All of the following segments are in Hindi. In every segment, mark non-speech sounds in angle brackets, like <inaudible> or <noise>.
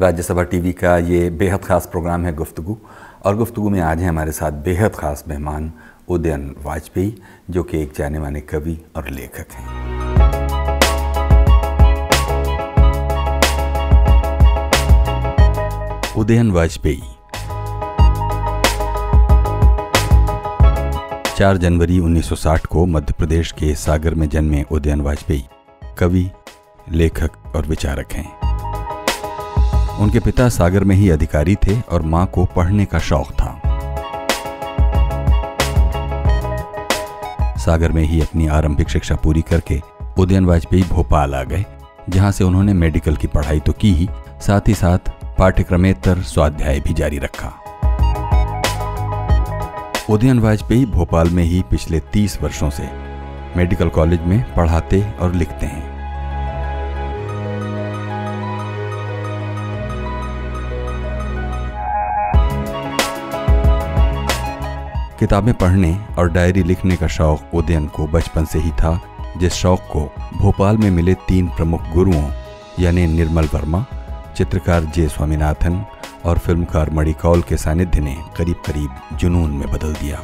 राज्यसभा टीवी का ये बेहद ख़ास प्रोग्राम है गुफ्तु और गुफ्तु में आज हैं हमारे साथ बेहद ख़ास मेहमान उदयन वाजपेयी जो कि एक जाने माने कवि और लेखक हैं उदयन वाजपेयी 4 जनवरी 1960 को मध्य प्रदेश के सागर में जन्मे उदयन वाजपेयी कवि लेखक और विचारक हैं उनके पिता सागर में ही अधिकारी थे और मां को पढ़ने का शौक था सागर में ही अपनी आरंभिक शिक्षा पूरी करके उदयन वाजपेयी भोपाल आ गए जहां से उन्होंने मेडिकल की पढ़ाई तो की ही साथ ही साथ पाठ्यक्रमेतर स्वाध्याय भी जारी रखा उदयन वाजपेयी भोपाल में ही पिछले 30 वर्षों से मेडिकल कॉलेज में पढ़ाते और लिखते हैं किताबें पढ़ने और डायरी लिखने का शौक उदयन को बचपन से ही था जिस शौक को भोपाल में मिले तीन प्रमुख गुरुओं यानी निर्मल वर्मा चित्रकार जे स्वामीनाथन और फिल्मकार मणिकौल के सानिध्य ने करीब करीब जुनून में बदल दिया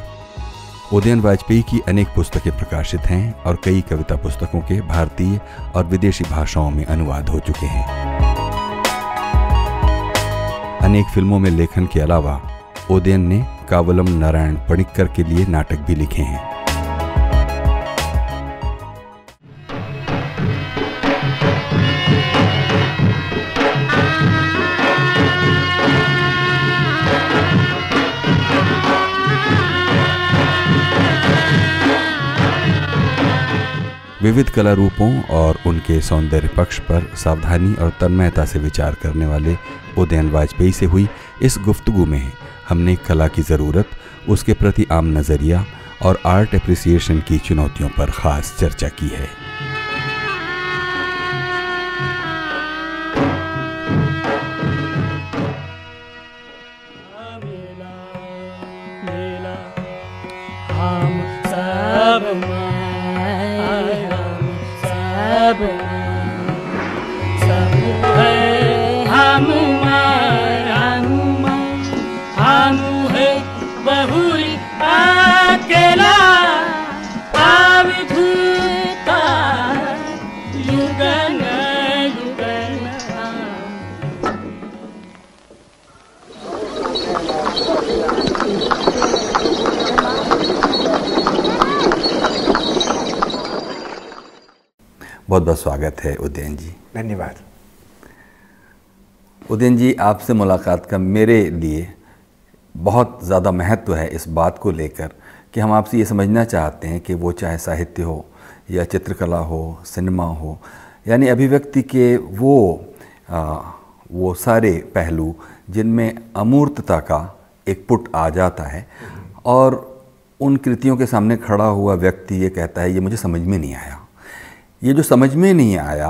उदयन वाजपेयी की अनेक पुस्तकें प्रकाशित हैं और कई कविता पुस्तकों के भारतीय और विदेशी भाषाओं में अनुवाद हो चुके हैं अनेक फिल्मों में लेखन के अलावा उदयन ने कावलम नारायण पणिक्कर के लिए नाटक भी लिखे हैं विविध कला रूपों और उनके सौंदर्य पक्ष पर सावधानी और तन्मयता से विचार करने वाले उदयन वाजपेयी से हुई इस गुफ्तगु में हमने कला की ज़रूरत उसके प्रति आम नज़रिया और आर्ट अप्रिसिएशन की चुनौतियों पर ख़ास चर्चा की है बहुत बहुत स्वागत है उदयन जी धन्यवाद उदयन जी आपसे मुलाकात का मेरे लिए बहुत ज़्यादा महत्व है इस बात को लेकर कि हम आपसे ये समझना चाहते हैं कि वो चाहे साहित्य हो या चित्रकला हो सिनेमा हो यानी अभिव्यक्ति के वो आ, वो सारे पहलू जिनमें अमूर्तता का एक पुट आ जाता है और उन कृतियों के सामने खड़ा हुआ व्यक्ति ये कहता है ये मुझे समझ में नहीं आया ये जो समझ में नहीं आया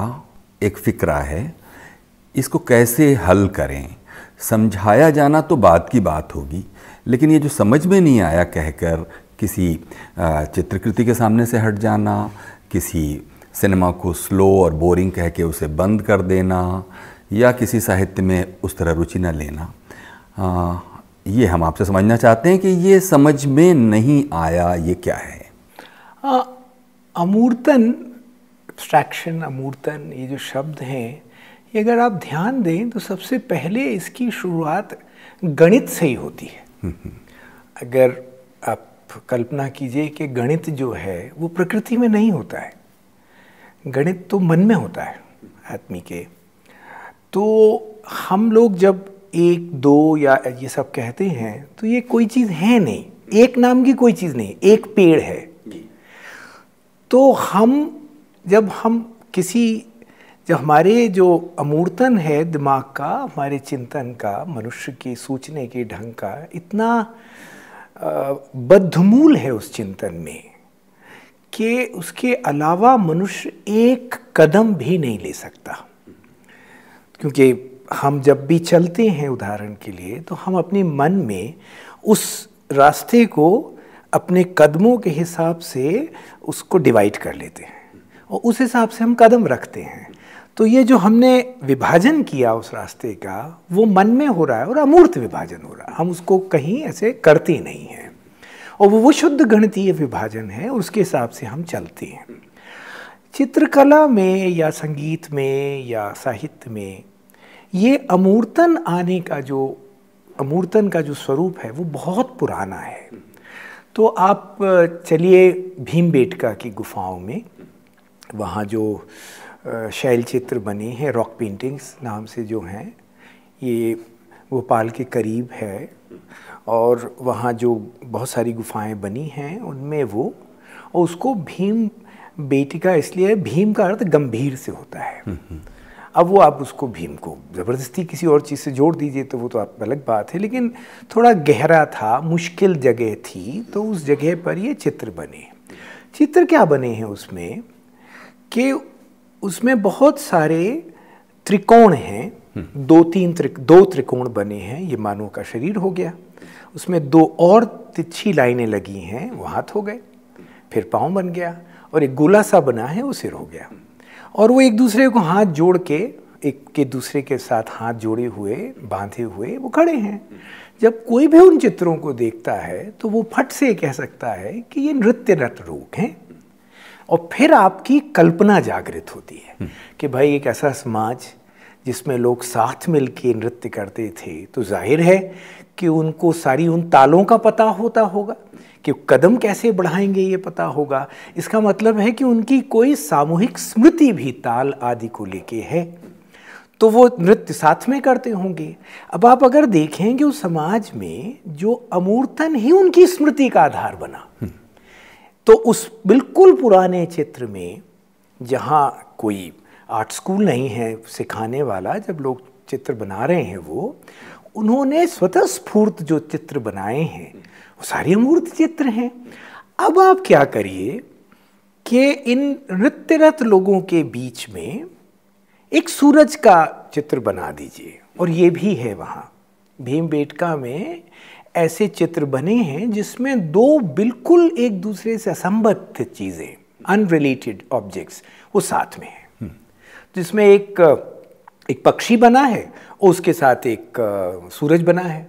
एक फ़िक्रा है इसको कैसे हल करें समझाया जाना तो बाद की बात होगी लेकिन ये जो समझ में नहीं आया कहकर किसी चित्रकृति के सामने से हट जाना किसी सिनेमा को स्लो और बोरिंग कह के उसे बंद कर देना या किसी साहित्य में उस तरह रुचि न लेना आ, ये हम आपसे समझना चाहते हैं कि ये समझ में नहीं आया ये क्या है आ, अमूर्तन एब्स्ट्रैक्शन अमूर्तन ये जो शब्द हैं ये अगर आप ध्यान दें तो सबसे पहले इसकी शुरुआत गणित से ही होती है अगर आप कल्पना कीजिए कि गणित जो है वो प्रकृति में नहीं होता है गणित तो मन में होता है आदमी के तो हम लोग जब एक दो या ये सब कहते हैं तो ये कोई चीज़ है नहीं एक नाम की कोई चीज़ नहीं एक पेड़ है तो हम जब हम किसी जब हमारे जो अमूर्तन है दिमाग का हमारे चिंतन का मनुष्य की सोचने के ढंग का इतना बद्धमूल है उस चिंतन में कि उसके अलावा मनुष्य एक कदम भी नहीं ले सकता क्योंकि हम जब भी चलते हैं उदाहरण के लिए तो हम अपने मन में उस रास्ते को अपने कदमों के हिसाब से उसको डिवाइड कर लेते हैं और उस हिसाब से हम कदम रखते हैं तो ये जो हमने विभाजन किया उस रास्ते का वो मन में हो रहा है और अमूर्त विभाजन हो रहा है हम उसको कहीं ऐसे करते नहीं हैं और वो वो शुद्ध गणितीय विभाजन है उसके हिसाब से हम चलते हैं चित्रकला में या संगीत में या साहित्य में ये अमूर्तन आने का जो अमूर्तन का जो स्वरूप है वो बहुत पुराना है तो आप चलिए बेटका की गुफाओं में वहाँ जो शैल चित्र बने हैं रॉक पेंटिंग्स नाम से जो हैं ये भोपाल के करीब है और वहाँ जो बहुत सारी गुफाएं बनी हैं उनमें वो और उसको भीम बेटिका इसलिए भीम का अर्थ गंभीर से होता है हम्म, हम्म। अब वो आप उसको भीम को ज़बरदस्ती किसी और चीज़ से जोड़ दीजिए तो वो तो आप अलग बात है लेकिन थोड़ा गहरा था मुश्किल जगह थी तो उस जगह पर ये चित्र बने चित्र क्या बने हैं उसमें कि उसमें बहुत सारे त्रिकोण हैं हम्म। दो तीन त्रिक दो त्रिकोण बने हैं ये मानव का शरीर हो गया उसमें दो और तिच्छी लाइनें लगी हैं वो हाथ हो गए फिर पाँव बन गया और एक गोला सा बना है वो सिर हो गया और वो एक दूसरे को हाथ जोड़ के एक के दूसरे के साथ हाथ जोड़े हुए बांधे हुए वो खड़े हैं जब कोई भी उन चित्रों को देखता है तो वो फट से कह सकता है कि ये नृत्य नट रूप हैं और फिर आपकी कल्पना जागृत होती है हम्म। कि भाई एक ऐसा समाज जिसमें लोग साथ मिल के नृत्य करते थे तो जाहिर है कि उनको सारी उन तालों का पता होता होगा कि कदम कैसे बढ़ाएंगे ये पता होगा इसका मतलब है कि उनकी कोई सामूहिक स्मृति भी ताल आदि को लेके है तो वो नृत्य साथ में करते होंगे अब आप अगर देखें कि उस समाज में जो अमूर्तन ही उनकी स्मृति का आधार बना तो उस बिल्कुल पुराने क्षेत्र में जहाँ कोई आर्ट स्कूल नहीं है सिखाने वाला जब लोग चित्र बना रहे हैं वो उन्होंने स्वतः स्फूर्त जो चित्र बनाए हैं वो सारे अमूर्त चित्र हैं अब आप क्या करिए कि इन नृत्यरत लोगों के बीच में एक सूरज का चित्र बना दीजिए और ये भी है वहाँ भीम बेटका में ऐसे चित्र बने हैं जिसमें दो बिल्कुल एक दूसरे से असंबद्ध चीज़ें अनरिलेटेड ऑब्जेक्ट्स वो साथ में है हम्म। जिसमें एक एक पक्षी बना है और उसके साथ एक सूरज बना है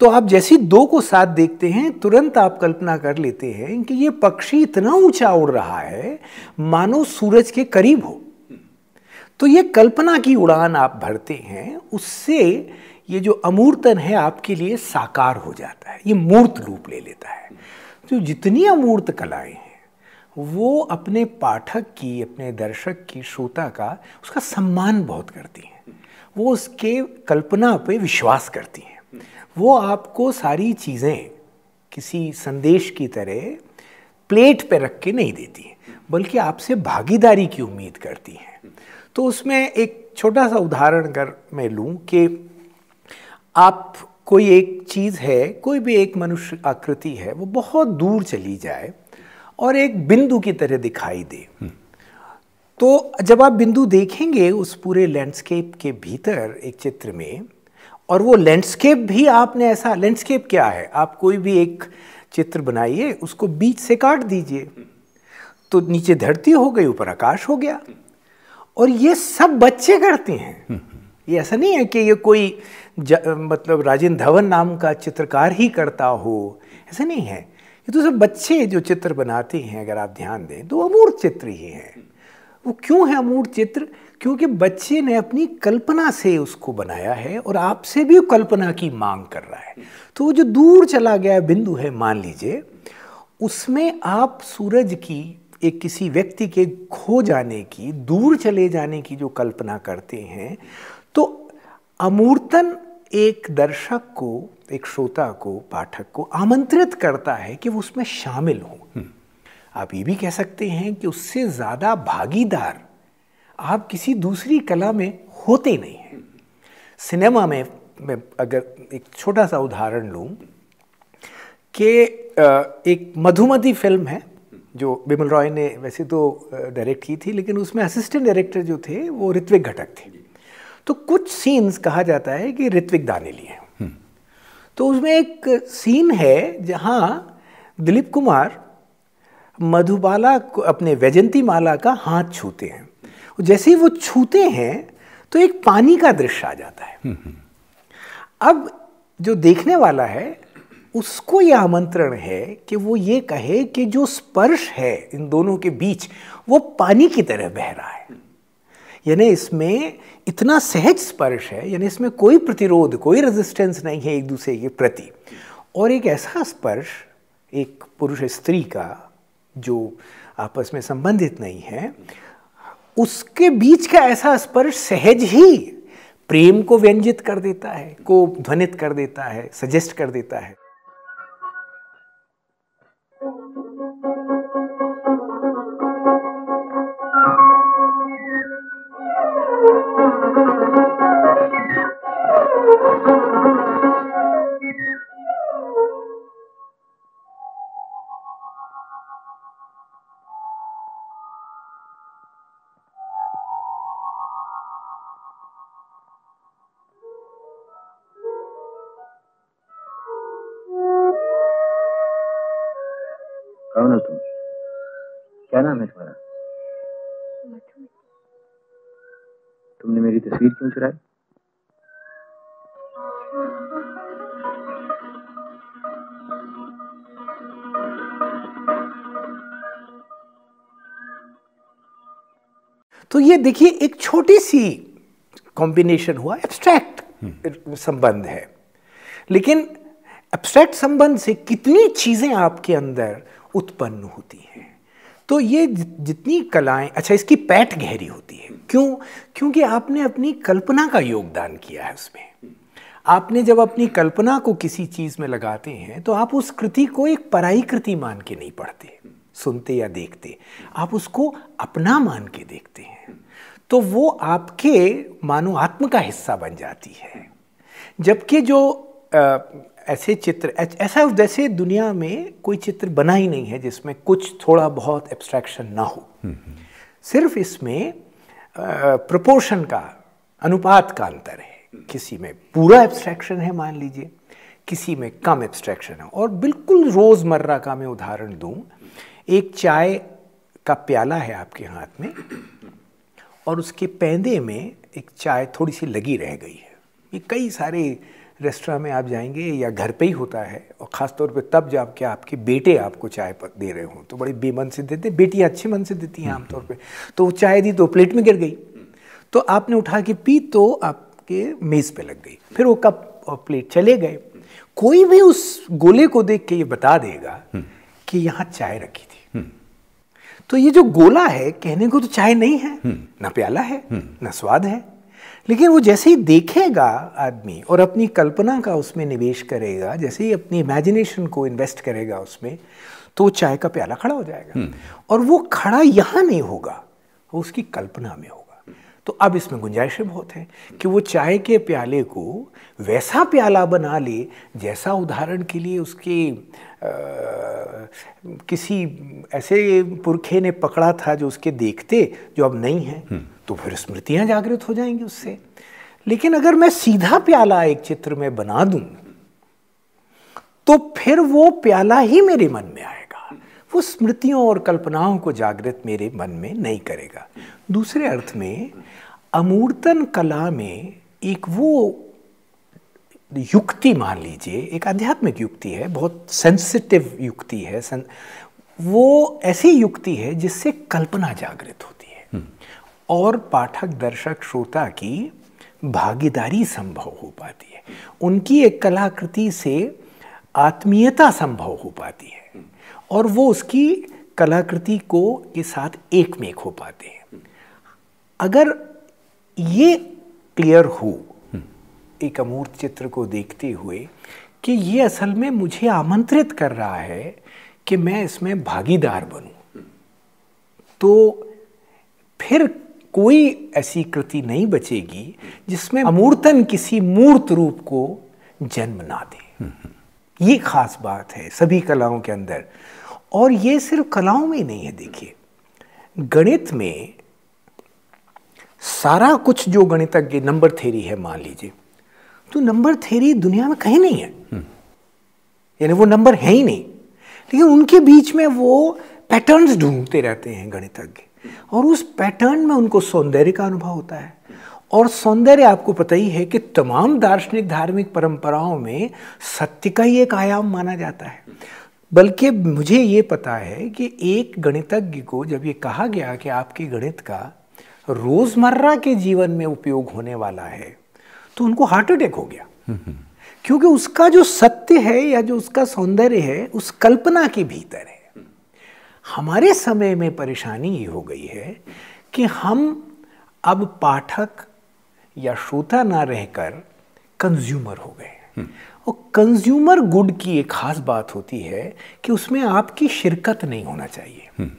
तो आप जैसी दो को साथ देखते हैं तुरंत आप कल्पना कर लेते हैं कि ये पक्षी इतना ऊंचा उड़ रहा है मानो सूरज के करीब हो तो ये कल्पना की उड़ान आप भरते हैं उससे ये जो अमूर्तन है आपके लिए साकार हो जाता है ये मूर्त रूप ले लेता है जो तो जितनी अमूर्त कलाएं हैं वो अपने पाठक की अपने दर्शक की श्रोता का उसका सम्मान बहुत करती हैं वो उसके कल्पना पे विश्वास करती हैं वो आपको सारी चीज़ें किसी संदेश की तरह प्लेट पे रख के नहीं देती हैं बल्कि आपसे भागीदारी की उम्मीद करती हैं तो उसमें एक छोटा सा उदाहरण अगर मैं लूँ कि आप कोई एक चीज़ है कोई भी एक मनुष्य आकृति है वो बहुत दूर चली जाए और एक बिंदु की तरह दिखाई दे हम्म। तो जब आप बिंदु देखेंगे उस पूरे लैंडस्केप के भीतर एक चित्र में और वो लैंडस्केप भी आपने ऐसा लैंडस्केप क्या है आप कोई भी एक चित्र बनाइए उसको बीच से काट दीजिए तो नीचे धरती हो गई ऊपर आकाश हो गया हम्म। और ये सब बच्चे करते हैं हम्म, ये ऐसा नहीं है कि ये कोई मतलब राजेंद्र धवन नाम का चित्रकार ही करता हो ऐसा नहीं है ये तो सब बच्चे जो चित्र बनाते हैं अगर आप ध्यान दें तो अमूर्त चित्र ही हैं वो क्यों है अमूर्त चित्र क्योंकि बच्चे ने अपनी कल्पना से उसको बनाया है और आपसे भी कल्पना की मांग कर रहा है तो वो जो दूर चला गया बिंदु है मान लीजिए उसमें आप सूरज की एक किसी व्यक्ति के खो जाने की दूर चले जाने की जो कल्पना करते हैं तो अमूर्तन एक दर्शक को एक श्रोता को पाठक को आमंत्रित करता है कि वो उसमें शामिल हो हम्म। आप ये भी कह सकते हैं कि उससे ज़्यादा भागीदार आप किसी दूसरी कला में होते नहीं हैं सिनेमा में मैं अगर एक छोटा सा उदाहरण लूँ कि एक मधुमती फिल्म है जो बिमल रॉय ने वैसे तो डायरेक्ट की थी लेकिन उसमें असिस्टेंट डायरेक्टर जो थे वो ऋत्विक घटक थे तो कुछ सीन्स कहा जाता है कि ऋत्विक दा ने लिए हम्म। तो उसमें एक सीन है जहाँ दिलीप कुमार मधुबाला को अपने वैजंती माला का हाथ छूते हैं जैसे ही वो छूते हैं तो एक पानी का दृश्य आ जाता है हम्म, हम्म। अब जो देखने वाला है उसको यह आमंत्रण है कि वो ये कहे कि जो स्पर्श है इन दोनों के बीच वो पानी की तरह बह रहा है यानी इसमें इतना सहज स्पर्श है यानी इसमें कोई प्रतिरोध कोई रेजिस्टेंस नहीं है एक दूसरे के प्रति और एक ऐसा स्पर्श एक पुरुष स्त्री का जो आपस में संबंधित नहीं है उसके बीच का ऐसा स्पर्श सहज ही प्रेम को व्यंजित कर देता है को ध्वनित कर देता है सजेस्ट कर देता है देखिए एक छोटी सी कॉम्बिनेशन हुआ एब्स्ट्रैक्ट संबंध है लेकिन एब्स्ट्रैक्ट संबंध से कितनी चीज़ें आपके अंदर उत्पन्न होती हैं तो ये जितनी कलाएं अच्छा इसकी पैठ गहरी होती है क्यों क्योंकि आपने अपनी कल्पना का योगदान किया है उसमें आपने जब अपनी कल्पना को किसी चीज़ में लगाते हैं तो आप उस कृति को एक पराई कृति मान के नहीं पढ़ते सुनते या देखते आप उसको अपना मान के देखते हैं तो वो आपके मानो आत्म का हिस्सा बन जाती है जबकि जो आ, ऐसे चित्र ऐसा जैसे दुनिया में कोई चित्र बना ही नहीं है जिसमें कुछ थोड़ा बहुत एब्स्ट्रैक्शन ना हो सिर्फ इसमें प्रोपोर्शन का अनुपात का अंतर है किसी में पूरा एब्स्ट्रैक्शन है मान लीजिए किसी में कम एब्स्ट्रैक्शन है और बिल्कुल रोज़मर्रा का मैं उदाहरण दूँ एक चाय का प्याला है आपके हाथ में और उसके पैदे में एक चाय थोड़ी सी लगी रह गई है ये कई सारे रेस्टोरेंट में आप जाएंगे या घर पे ही होता है और ख़ासतौर पे तब जब आपके आपके बेटे आपको चाय दे रहे हों तो बड़े बेमन से देते बेटियाँ अच्छे मन से देती हैं आमतौर पर तो वो चाय दी तो प्लेट में गिर गई तो आपने उठा के पी तो आपके मेज़ पे लग गई फिर वो कप और प्लेट चले गए कोई भी उस गोले को देख के ये बता देगा हम्म। कि यहाँ चाय रखी तो ये जो गोला है कहने को तो चाय नहीं है हम्म। ना प्याला है हम्म। ना स्वाद है लेकिन वो जैसे ही देखेगा आदमी और अपनी कल्पना का उसमें निवेश करेगा जैसे ही अपनी इमेजिनेशन को इन्वेस्ट करेगा उसमें तो चाय का प्याला खड़ा हो जाएगा हम्म। और वो खड़ा यहाँ नहीं होगा वो उसकी कल्पना में होगा तो अब इसमें गुंजाइशें बहुत है कि वो चाय के प्याले को वैसा प्याला बना ले जैसा उदाहरण के लिए उसके किसी ऐसे पुरखे ने पकड़ा था जो उसके देखते जो अब नहीं है हम्म। तो फिर स्मृतियां जागृत हो जाएंगी उससे लेकिन अगर मैं सीधा प्याला एक चित्र में बना दूं तो फिर वो प्याला ही मेरे मन में आएगा वो स्मृतियों और कल्पनाओं को जागृत मेरे मन में नहीं करेगा दूसरे अर्थ में अमूर्तन कला में एक वो युक्ति मान लीजिए एक आध्यात्मिक युक्ति है बहुत सेंसिटिव युक्ति है सन, वो ऐसी युक्ति है जिससे कल्पना जागृत होती है हम्म। और पाठक दर्शक श्रोता की भागीदारी संभव हो पाती है उनकी एक कलाकृति से आत्मीयता संभव हो पाती है और वो उसकी कलाकृति को के साथ एकमेक हो पाते हैं अगर ये क्लियर हो एक अमूर्त चित्र को देखते हुए कि ये असल में मुझे आमंत्रित कर रहा है कि मैं इसमें भागीदार बनूं तो फिर कोई ऐसी कृति नहीं बचेगी जिसमें अमूर्तन किसी मूर्त रूप को जन्म ना दे ये खास बात है सभी कलाओं के अंदर और ये सिर्फ कलाओं में नहीं है देखिए गणित में सारा कुछ जो गणितज्ञ नंबर थेरी है मान लीजिए तो नंबर थेरी दुनिया में कहीं नहीं है यानी वो नंबर है ही नहीं लेकिन उनके बीच में वो पैटर्न्स ढूंढते रहते हैं गणितज्ञ और उस पैटर्न में उनको सौंदर्य का अनुभव होता है और सौंदर्य आपको पता ही है कि तमाम दार्शनिक धार्मिक परंपराओं में सत्य का ही एक आयाम माना जाता है बल्कि मुझे ये पता है कि एक गणितज्ञ को जब ये कहा गया कि आपके गणित का रोज़मर्रा के जीवन में उपयोग होने वाला है तो उनको हार्ट अटैक हो गया क्योंकि उसका जो सत्य है या जो उसका सौंदर्य है उस कल्पना के भीतर है हमारे समय में परेशानी ये हो गई है कि हम अब पाठक या श्रोता ना रहकर कंज्यूमर हो गए हम्म। और कंज्यूमर गुड की एक खास बात होती है कि उसमें आपकी शिरकत नहीं होना चाहिए हम्म।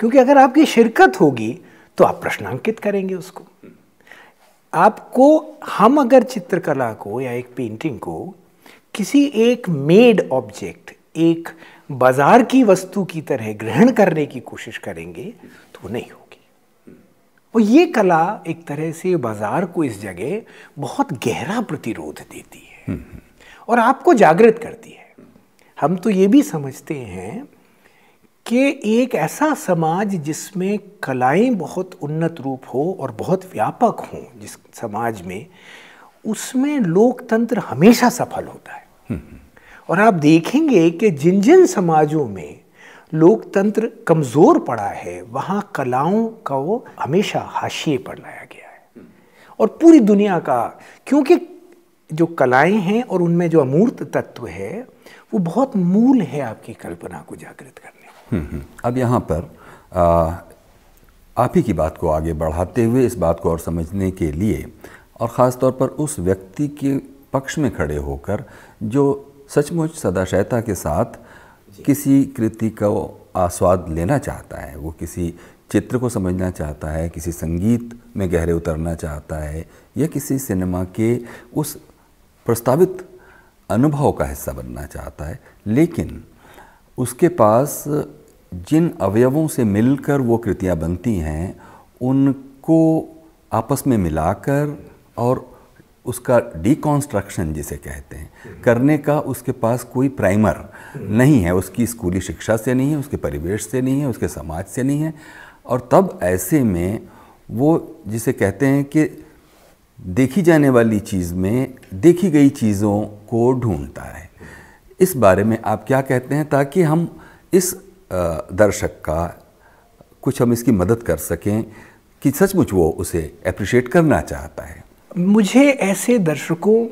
क्योंकि अगर आपकी शिरकत होगी तो आप प्रश्नांकित करेंगे उसको आपको हम अगर चित्रकला को या एक पेंटिंग को किसी एक मेड ऑब्जेक्ट एक बाजार की वस्तु की तरह ग्रहण करने की कोशिश करेंगे तो नहीं होगी और ये कला एक तरह से बाजार को इस जगह बहुत गहरा प्रतिरोध देती है हम्म, हम्म। और आपको जागृत करती है हम तो ये भी समझते हैं कि एक ऐसा समाज जिसमें कलाएं बहुत उन्नत रूप हो और बहुत व्यापक हो जिस समाज में उसमें लोकतंत्र हमेशा सफल होता है हम्म, हम्म। और आप देखेंगे कि जिन जिन समाजों में लोकतंत्र कमज़ोर पड़ा है वहाँ कलाओं का वो हमेशा हाशिए पर लाया गया है और पूरी दुनिया का क्योंकि जो कलाएं हैं और उनमें जो अमूर्त तत्व है वो बहुत मूल है आपकी कल्पना को जागृत करने अब यहाँ पर आप ही की बात को आगे बढ़ाते हुए इस बात को और समझने के लिए और ख़ास तौर पर उस व्यक्ति के पक्ष में खड़े होकर जो सचमुच सदाशयता के साथ किसी कृति का आस्वाद लेना चाहता है वो किसी चित्र को समझना चाहता है किसी संगीत में गहरे उतरना चाहता है या किसी सिनेमा के उस प्रस्तावित अनुभव का हिस्सा बनना चाहता है लेकिन उसके पास जिन अवयवों से मिलकर वो कृतियाँ बनती हैं उनको आपस में मिलाकर और उसका डिकॉन्स्ट्रक्शन जिसे कहते हैं हम्म। करने का उसके पास कोई प्राइमर हम्म। नहीं है उसकी स्कूली शिक्षा से नहीं है उसके परिवेश से नहीं है उसके समाज से नहीं है और तब ऐसे में वो जिसे कहते हैं कि देखी जाने वाली चीज़ में देखी गई चीज़ों को ढूंढता है इस बारे में आप क्या कहते हैं ताकि हम इस दर्शक का कुछ हम इसकी मदद कर सकें कि सचमुच वो उसे अप्रिशिएट करना चाहता है मुझे ऐसे दर्शकों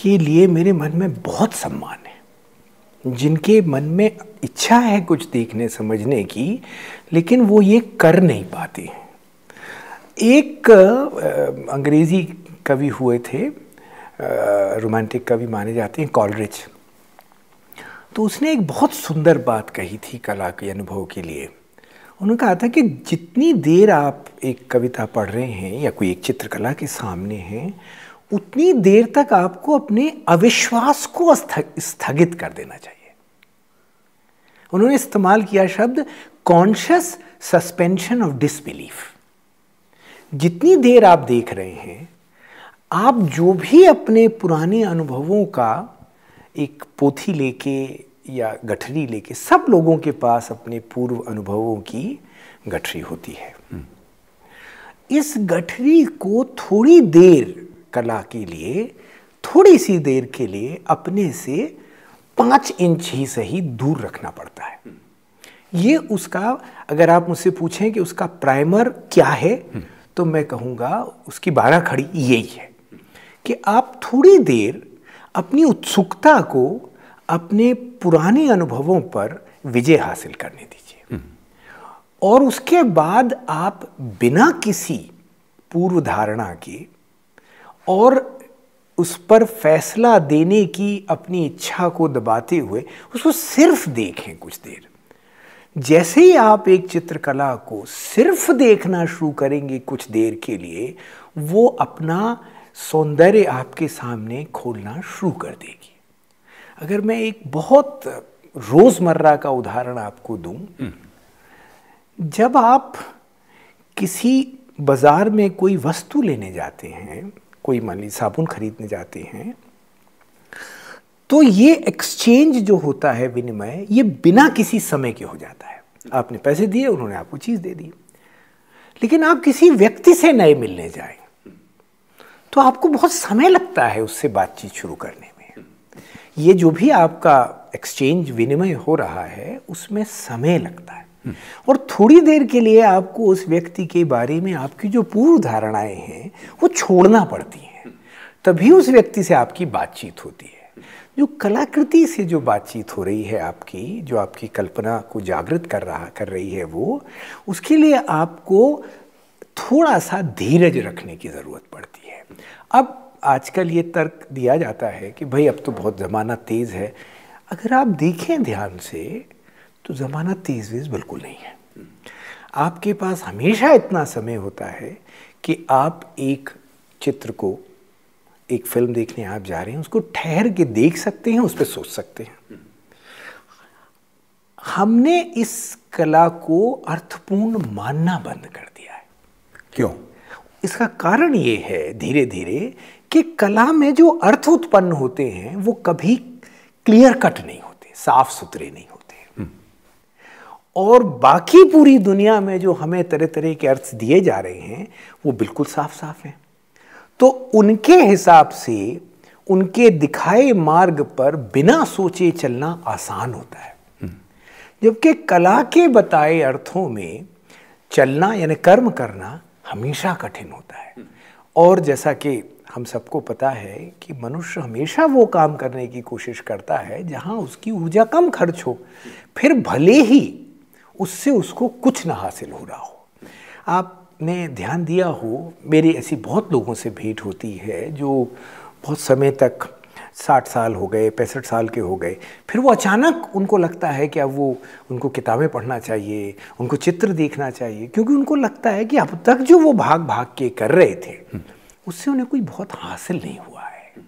के लिए मेरे मन में बहुत सम्मान है जिनके मन में इच्छा है कुछ देखने समझने की लेकिन वो ये कर नहीं पाते एक अंग्रेज़ी कवि हुए थे रोमांटिक कवि माने जाते हैं कॉलरिज तो उसने एक बहुत सुंदर बात कही थी कला के अनुभव के लिए उन्होंने कहा था कि जितनी देर आप एक कविता पढ़ रहे हैं या कोई एक चित्रकला के सामने हैं उतनी देर तक आपको अपने अविश्वास को स्थगित कर देना चाहिए उन्होंने इस्तेमाल किया शब्द कॉन्शियस सस्पेंशन ऑफ डिसबिलीफ जितनी देर आप देख रहे हैं आप जो भी अपने पुराने अनुभवों का एक पोथी लेके या गठरी लेके सब लोगों के पास अपने पूर्व अनुभवों की गठरी होती है हम्म। इस गठरी को थोड़ी देर कला के लिए थोड़ी सी देर के लिए अपने से पाँच इंच ही सही दूर रखना पड़ता है हम्म। ये उसका अगर आप मुझसे पूछें कि उसका प्राइमर क्या है हम्म। तो मैं कहूँगा उसकी बारह खड़ी यही है कि आप थोड़ी देर अपनी उत्सुकता को अपने पुराने अनुभवों पर विजय हासिल करने दीजिए हम्म। और उसके बाद आप बिना किसी पूर्व धारणा के और उस पर फैसला देने की अपनी इच्छा को दबाते हुए उसको सिर्फ देखें कुछ देर जैसे ही आप एक चित्रकला को सिर्फ देखना शुरू करेंगे कुछ देर के लिए वो अपना सौंदर्य आपके सामने खोलना शुरू कर देगी अगर मैं एक बहुत रोज़मर्रा का उदाहरण आपको दूं हम्म। जब आप किसी बाज़ार में कोई वस्तु लेने जाते हैं कोई मान लीजिए साबुन खरीदने जाते हैं तो ये एक्सचेंज जो होता है विनिमय ये बिना किसी समय के हो जाता है आपने पैसे दिए उन्होंने आपको चीज़ दे दी लेकिन आप किसी व्यक्ति से नए मिलने जाए तो आपको बहुत समय लगता है उससे बातचीत शुरू करने में ये जो भी आपका एक्सचेंज विनिमय हो रहा है उसमें समय लगता है हम्म। और थोड़ी देर के लिए आपको उस व्यक्ति के बारे में आपकी जो पूर्व धारणाएं हैं वो छोड़ना पड़ती हैं तभी उस व्यक्ति से आपकी बातचीत होती है जो कलाकृति से जो बातचीत हो रही है आपकी जो आपकी कल्पना को जागृत कर रहा कर रही है वो उसके लिए आपको थोड़ा सा धीरज रखने की ज़रूरत पड़ती है अब आजकल ये तर्क दिया जाता है कि भाई अब तो बहुत ज़माना तेज़ है अगर आप देखें ध्यान से तो ज़माना तेज़ वेज़ बिल्कुल नहीं है आपके पास हमेशा इतना समय होता है कि आप एक चित्र को एक फिल्म देखने आप जा रहे हैं उसको ठहर के देख सकते हैं उस पर सोच सकते हैं हमने इस कला को अर्थपूर्ण मानना बंद कर दिया है क्यों इसका कारण ये है धीरे धीरे कि कला में जो अर्थ उत्पन्न होते हैं वो कभी क्लियर कट नहीं होते साफ सुथरे नहीं होते हम्म। और बाकी पूरी दुनिया में जो हमें तरह तरह के अर्थ दिए जा रहे हैं वो बिल्कुल साफ साफ हैं तो उनके हिसाब से उनके दिखाए मार्ग पर बिना सोचे चलना आसान होता है हम्म। जबकि कला के बताए अर्थों में चलना यानी कर्म करना हमेशा कठिन होता है और जैसा कि हम सबको पता है कि मनुष्य हमेशा वो काम करने की कोशिश करता है जहाँ उसकी ऊर्जा कम खर्च हो फिर भले ही उससे उसको कुछ ना हासिल हो रहा हो आपने ध्यान दिया हो मेरी ऐसी बहुत लोगों से भेंट होती है जो बहुत समय तक साठ साल हो गए पैंसठ साल के हो गए फिर वो अचानक उनको लगता है कि अब वो उनको किताबें पढ़ना चाहिए उनको चित्र देखना चाहिए क्योंकि उनको लगता है कि अब तक जो वो भाग भाग के कर रहे थे उससे उन्हें कोई बहुत हासिल नहीं हुआ है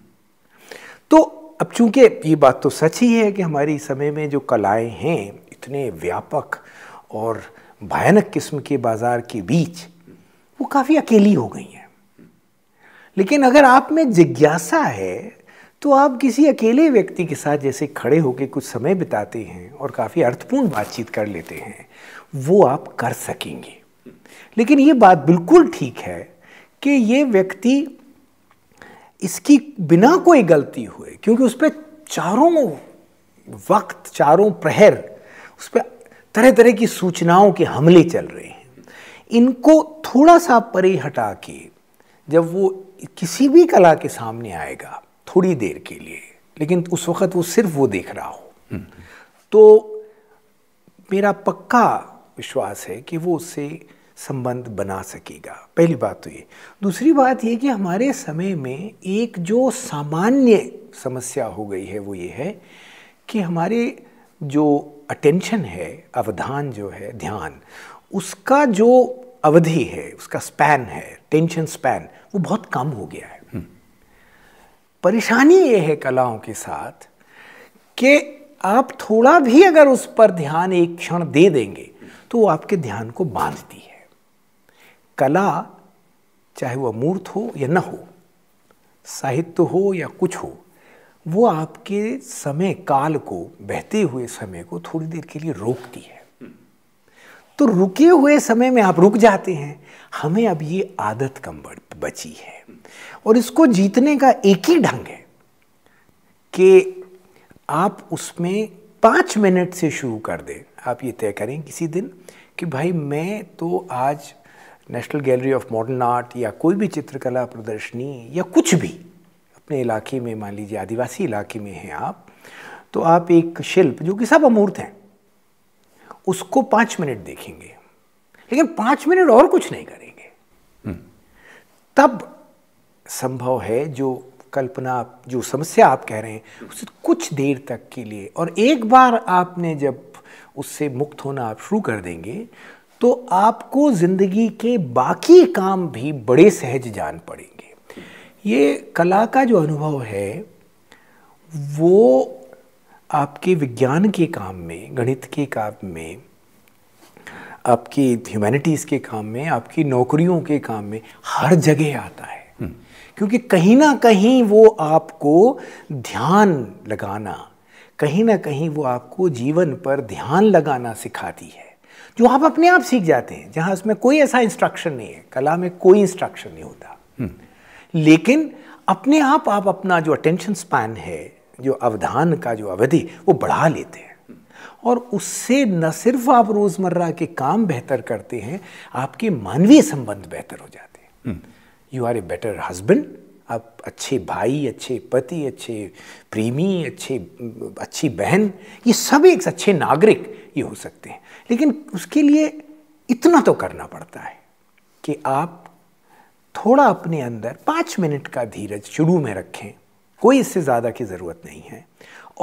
तो अब चूंकि ये बात तो सच ही है कि हमारी समय में जो कलाएं हैं इतने व्यापक और भयानक किस्म के बाज़ार के बीच वो काफ़ी अकेली हो गई हैं लेकिन अगर आप में जिज्ञासा है तो आप किसी अकेले व्यक्ति के साथ जैसे खड़े होकर कुछ समय बिताते हैं और काफ़ी अर्थपूर्ण बातचीत कर लेते हैं वो आप कर सकेंगे लेकिन ये बात बिल्कुल ठीक है कि ये व्यक्ति इसकी बिना कोई गलती हुए क्योंकि उस पर चारों वक्त चारों प्रहर उस पर तरह तरह की सूचनाओं के हमले चल रहे हैं इनको थोड़ा सा परे हटा के जब वो किसी भी कला के सामने आएगा थोड़ी देर के लिए लेकिन उस वक़्त वो सिर्फ वो देख रहा हो हम्म। तो मेरा पक्का विश्वास है कि वो उससे संबंध बना सकेगा पहली बात तो ये दूसरी बात ये कि हमारे समय में एक जो सामान्य समस्या हो गई है वो ये है कि हमारे जो अटेंशन है अवधान जो है ध्यान उसका जो अवधि है उसका स्पैन है टेंशन स्पैन वो बहुत कम हो गया है परेशानी ये है कलाओं के साथ कि आप थोड़ा भी अगर उस पर ध्यान एक क्षण दे देंगे तो वो आपके ध्यान को बांधती है कला चाहे वह मूर्त हो या न हो साहित्य हो या कुछ हो वो आपके समय काल को बहते हुए समय को थोड़ी देर के लिए रोकती है तो रुके हुए समय में आप रुक जाते हैं हमें अब ये आदत कम बची है और इसको जीतने का एक ही ढंग है कि आप उसमें पाँच मिनट से शुरू कर दें आप ये तय करें किसी दिन कि भाई मैं तो आज national gallery of modern art या कोई भी चित्रकला प्रदर्शनी या कुछ भी अपने इलाके में मान लीजिए आदिवासी इलाके में हैं आप तो आप एक शिल्प जो कि सब अमूर्त हैं उसको पाँच मिनट देखेंगे लेकिन पाँच मिनट और कुछ नहीं करेंगे हम्म। तब संभव है जो कल्पना आप जो समस्या आप कह रहे हैं उसे कुछ देर तक के लिए और एक बार आपने जब उससे मुक्त होना आप शुरू कर देंगे तो आपको ज़िंदगी के बाकी काम भी बड़े सहज जान पड़ेंगे ये कला का जो अनुभव है वो आपके विज्ञान के काम में गणित के काम में आपकी ह्यूमैनिटीज़ के काम में आपकी नौकरियों के काम में हर जगह आता है क्योंकि कहीं ना कहीं वो आपको ध्यान लगाना कहीं ना कहीं वो आपको जीवन पर ध्यान लगाना सिखाती है जो आप अपने आप सीख जाते हैं जहां उसमें कोई ऐसा इंस्ट्रक्शन नहीं है कला में कोई इंस्ट्रक्शन नहीं होता हम्म। लेकिन अपने आप आप अपना जो अटेंशन स्पैन है जो अवधान का जो अवधि वो बढ़ा लेते हैं और उससे न सिर्फ आप रोज़मर्रा के काम बेहतर करते हैं आपके मानवीय संबंध बेहतर हो जाते हैं हम्म। You are a better husband आप अच्छे भाई अच्छे पति अच्छे प्रेमी अच्छे अच्छी बहन ये सब एक अच्छे नागरिक ये हो सकते हैं लेकिन उसके लिए इतना तो करना पड़ता है कि आप थोड़ा अपने अंदर पाँच मिनट का धीरज शुरू में रखें कोई इससे ज़्यादा की ज़रूरत नहीं है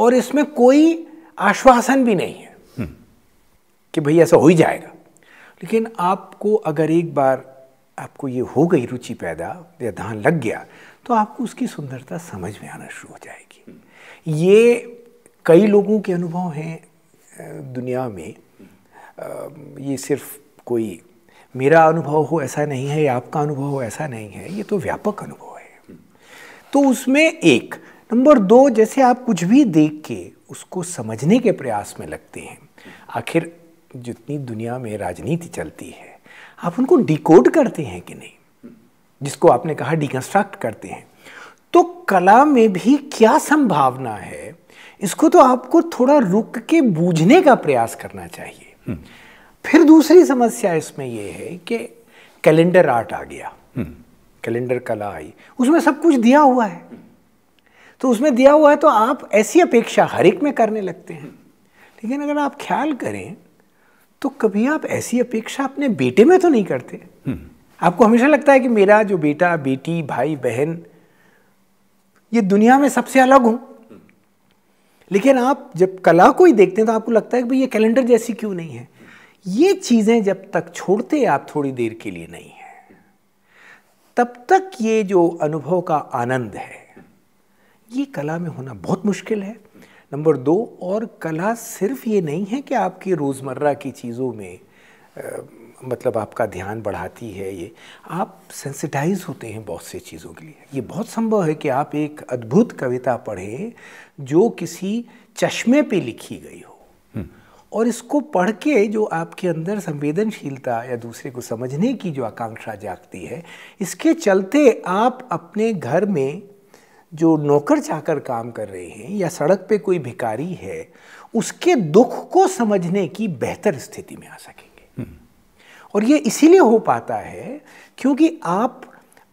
और इसमें कोई आश्वासन भी नहीं है हम्म। कि भाई ऐसा हो ही जाएगा लेकिन आपको अगर एक बार आपको ये हो गई रुचि पैदा या धान लग गया तो आपको उसकी सुंदरता समझ में आना शुरू हो जाएगी ये कई लोगों के अनुभव हैं दुनिया में ये सिर्फ कोई मेरा अनुभव हो ऐसा नहीं है या आपका अनुभव हो ऐसा नहीं है ये तो व्यापक अनुभव है तो उसमें एक नंबर दो जैसे आप कुछ भी देख के उसको समझने के प्रयास में लगते हैं आखिर जितनी दुनिया में राजनीति चलती है आप उनको डिकोड करते हैं कि नहीं जिसको आपने कहा डिकन्स्ट्रक्ट करते हैं तो कला में भी क्या संभावना है इसको तो आपको थोड़ा रुक के बूझने का प्रयास करना चाहिए हम्म। फिर दूसरी समस्या इसमें यह है कि कैलेंडर आर्ट आ गया कैलेंडर हम्म। कला आई उसमें सब कुछ दिया हुआ है तो उसमें दिया हुआ है तो आप ऐसी अपेक्षा हर एक में करने लगते हैं लेकिन अगर आप ख्याल करें तो कभी आप ऐसी अपेक्षा अपने बेटे में तो नहीं करते आपको हमेशा लगता है कि मेरा जो बेटा बेटी भाई बहन ये दुनिया में सबसे अलग हूं लेकिन आप जब कला को ही देखते हैं तो आपको लगता है कि भाई ये कैलेंडर जैसी क्यों नहीं है ये चीज़ें जब तक छोड़ते आप थोड़ी देर के लिए नहीं है तब तक ये जो अनुभव का आनंद है ये कला में होना बहुत मुश्किल है नंबर दो और कला सिर्फ ये नहीं है कि आपकी रोज़मर्रा की चीज़ों में आ, मतलब आपका ध्यान बढ़ाती है ये आप सेंसिटाइज होते हैं बहुत से चीज़ों के लिए ये बहुत संभव है कि आप एक अद्भुत कविता पढ़ें जो किसी चश्मे पे लिखी गई हो हम्म। और इसको पढ़ के जो आपके अंदर संवेदनशीलता या दूसरे को समझने की जो आकांक्षा जागती है इसके चलते आप अपने घर में जो नौकर चाकर काम कर रहे हैं या सड़क पे कोई भिकारी है उसके दुख को समझने की बेहतर स्थिति में आ सकेंगे हम्म। और ये इसीलिए हो पाता है क्योंकि आप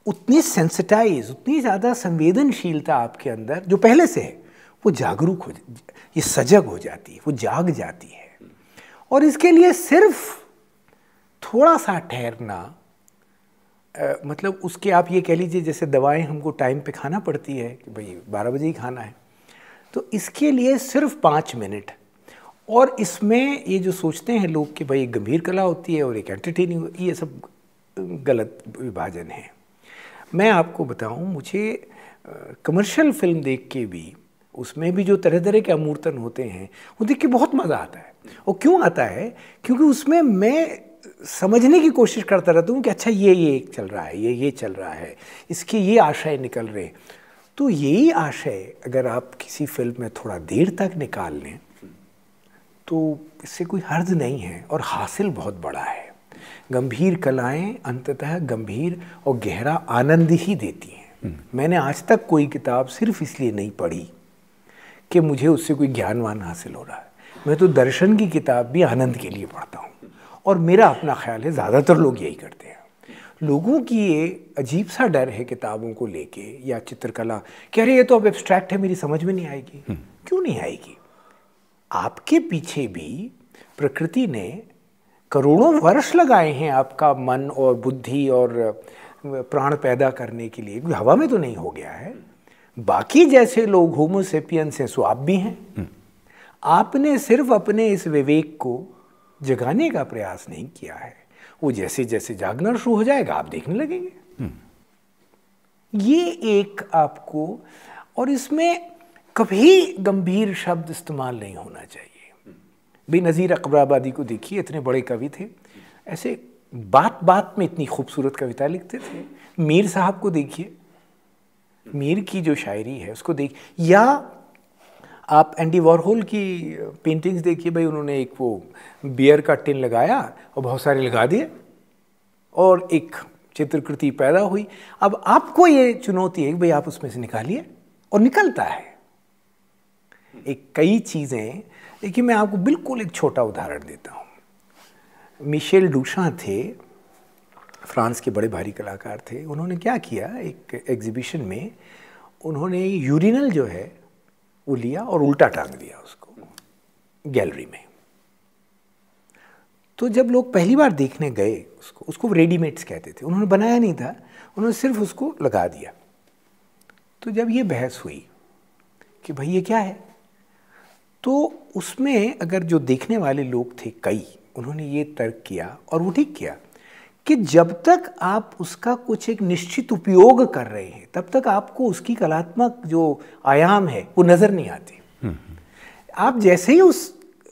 उतनी सेंसिटाइज उतनी ज़्यादा संवेदनशीलता आपके अंदर जो पहले से है वो जागरूक हो ये सजग हो जाती है वो जाग जाती है और इसके लिए सिर्फ थोड़ा सा ठहरना मतलब उसके आप ये कह लीजिए जैसे दवाएं हमको टाइम पे खाना पड़ती है कि भाई बारह बजे ही खाना है तो इसके लिए सिर्फ पाँच मिनट और इसमें ये जो सोचते हैं लोग कि भाई एक गंभीर कला होती है और एक एंटरटेनिंग ये सब गलत विभाजन है मैं आपको बताऊं मुझे कमर्शियल फिल्म देख के भी उसमें भी जो तरह तरह के अमूर्तन होते हैं वो देख के बहुत मज़ा आता है और क्यों आता है क्योंकि उसमें मैं समझने की कोशिश करता रहता हूँ कि अच्छा ये ये चल रहा है ये ये चल रहा है इसके ये आशय निकल रहे तो यही आशय अगर आप किसी फिल्म में थोड़ा देर तक निकाल लें तो इससे कोई हर्ज नहीं है और हासिल बहुत बड़ा है गंभीर कलाएं अंततः गंभीर और गहरा आनंद ही देती हैं हम्म। मैंने आज तक कोई किताब सिर्फ इसलिए नहीं पढ़ी कि मुझे उससे कोई ज्ञानवान हासिल हो रहा है मैं तो दर्शन की किताब भी आनंद के लिए पढ़ता हूँ और मेरा अपना ख्याल है ज़्यादातर लोग यही करते हैं लोगों की ये अजीब सा डर है किताबों को लेके या चित्रकला कह रहे ये तो अब एब्स्ट्रैक्ट है मेरी समझ में नहीं आएगी हम्म। क्यों नहीं आएगी आपके पीछे भी प्रकृति ने करोड़ों वर्ष लगाए हैं आपका मन और बुद्धि और प्राण पैदा करने के लिए हवा में तो नहीं हो गया है बाकी जैसे लोग होमोसेपियंस हैं सो आप भी हैं हम्म। आपने सिर्फ अपने इस विवेक को जगाने का प्रयास नहीं किया है वो जैसे जैसे जागना शुरू हो जाएगा आप देखने लगेंगे हम्म। ये एक आपको और इसमें कभी गंभीर शब्द इस्तेमाल नहीं होना चाहिए बेनज़ीर अकबराबादी को देखिए इतने बड़े कवि थे ऐसे बात बात में इतनी खूबसूरत कविता लिखते थे मीर साहब को देखिए मीर की जो शायरी है उसको देख या आप एंडी वॉरहोल की पेंटिंग्स देखिए भाई उन्होंने एक वो बियर का टिन लगाया और बहुत सारे लगा दिए और एक चित्रकृति पैदा हुई अब आपको ये चुनौती है कि भाई आप उसमें से निकालिए और निकलता है एक कई चीज़ें देखिए मैं आपको बिल्कुल एक छोटा उदाहरण देता हूँ मिशेल डूशा थे फ्रांस के बड़े भारी कलाकार थे उन्होंने क्या किया एक एग्जीबिशन में उन्होंने यूरिनल जो है वो लिया और उल्टा टांग दिया उसको गैलरी में तो जब लोग पहली बार देखने गए उसको उसको रेडीमेड्स कहते थे उन्होंने बनाया नहीं था उन्होंने सिर्फ उसको लगा दिया तो जब ये बहस हुई कि भाई ये क्या है तो उसमें अगर जो देखने वाले लोग थे कई उन्होंने ये तर्क किया और वो ठीक किया कि जब तक आप उसका कुछ एक निश्चित उपयोग कर रहे हैं तब तक आपको उसकी कलात्मक जो आयाम है वो नज़र नहीं आती आप जैसे ही उस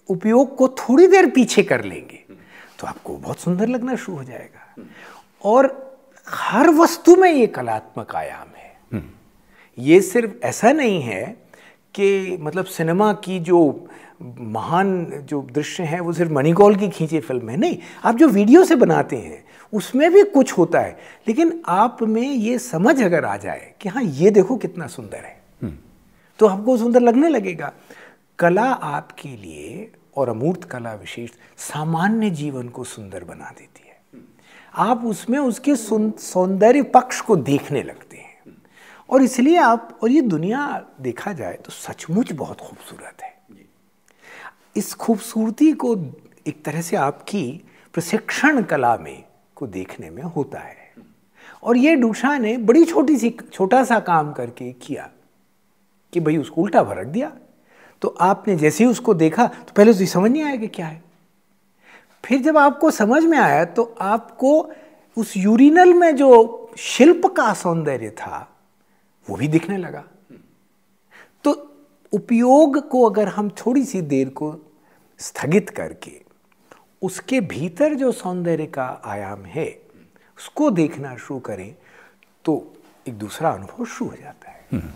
उपयोग को थोड़ी देर पीछे कर लेंगे तो आपको बहुत सुंदर लगना शुरू हो जाएगा और हर वस्तु में ये कलात्मक आयाम है ये सिर्फ ऐसा नहीं है कि मतलब सिनेमा की जो महान जो दृश्य है वो सिर्फ मणिकॉल की खींची फिल्म है नहीं आप जो वीडियो से बनाते हैं उसमें भी कुछ होता है लेकिन आप में ये समझ अगर आ जाए कि हाँ ये देखो कितना सुंदर है हम्म। तो आपको सुंदर लगने लगेगा कला आपके लिए और अमूर्त कला विशेष सामान्य जीवन को सुंदर बना देती है आप उसमें उसके सौंदर्य पक्ष को देखने लगते और इसलिए आप और ये दुनिया देखा जाए तो सचमुच बहुत खूबसूरत है इस खूबसूरती को एक तरह से आपकी प्रशिक्षण कला में को देखने में होता है और ये डूषा ने बड़ी छोटी सी छोटा सा काम करके किया कि भाई उसको उल्टा भरक दिया तो आपने जैसे ही उसको देखा तो पहले उसे समझ नहीं आया कि क्या है फिर जब आपको समझ में आया तो आपको उस यूरिनल में जो शिल्प का सौंदर्य था वो भी दिखने लगा तो उपयोग को अगर हम थोड़ी सी देर को स्थगित करके उसके भीतर जो सौंदर्य का आयाम है उसको देखना शुरू करें तो एक दूसरा अनुभव शुरू हो जाता है हम्म।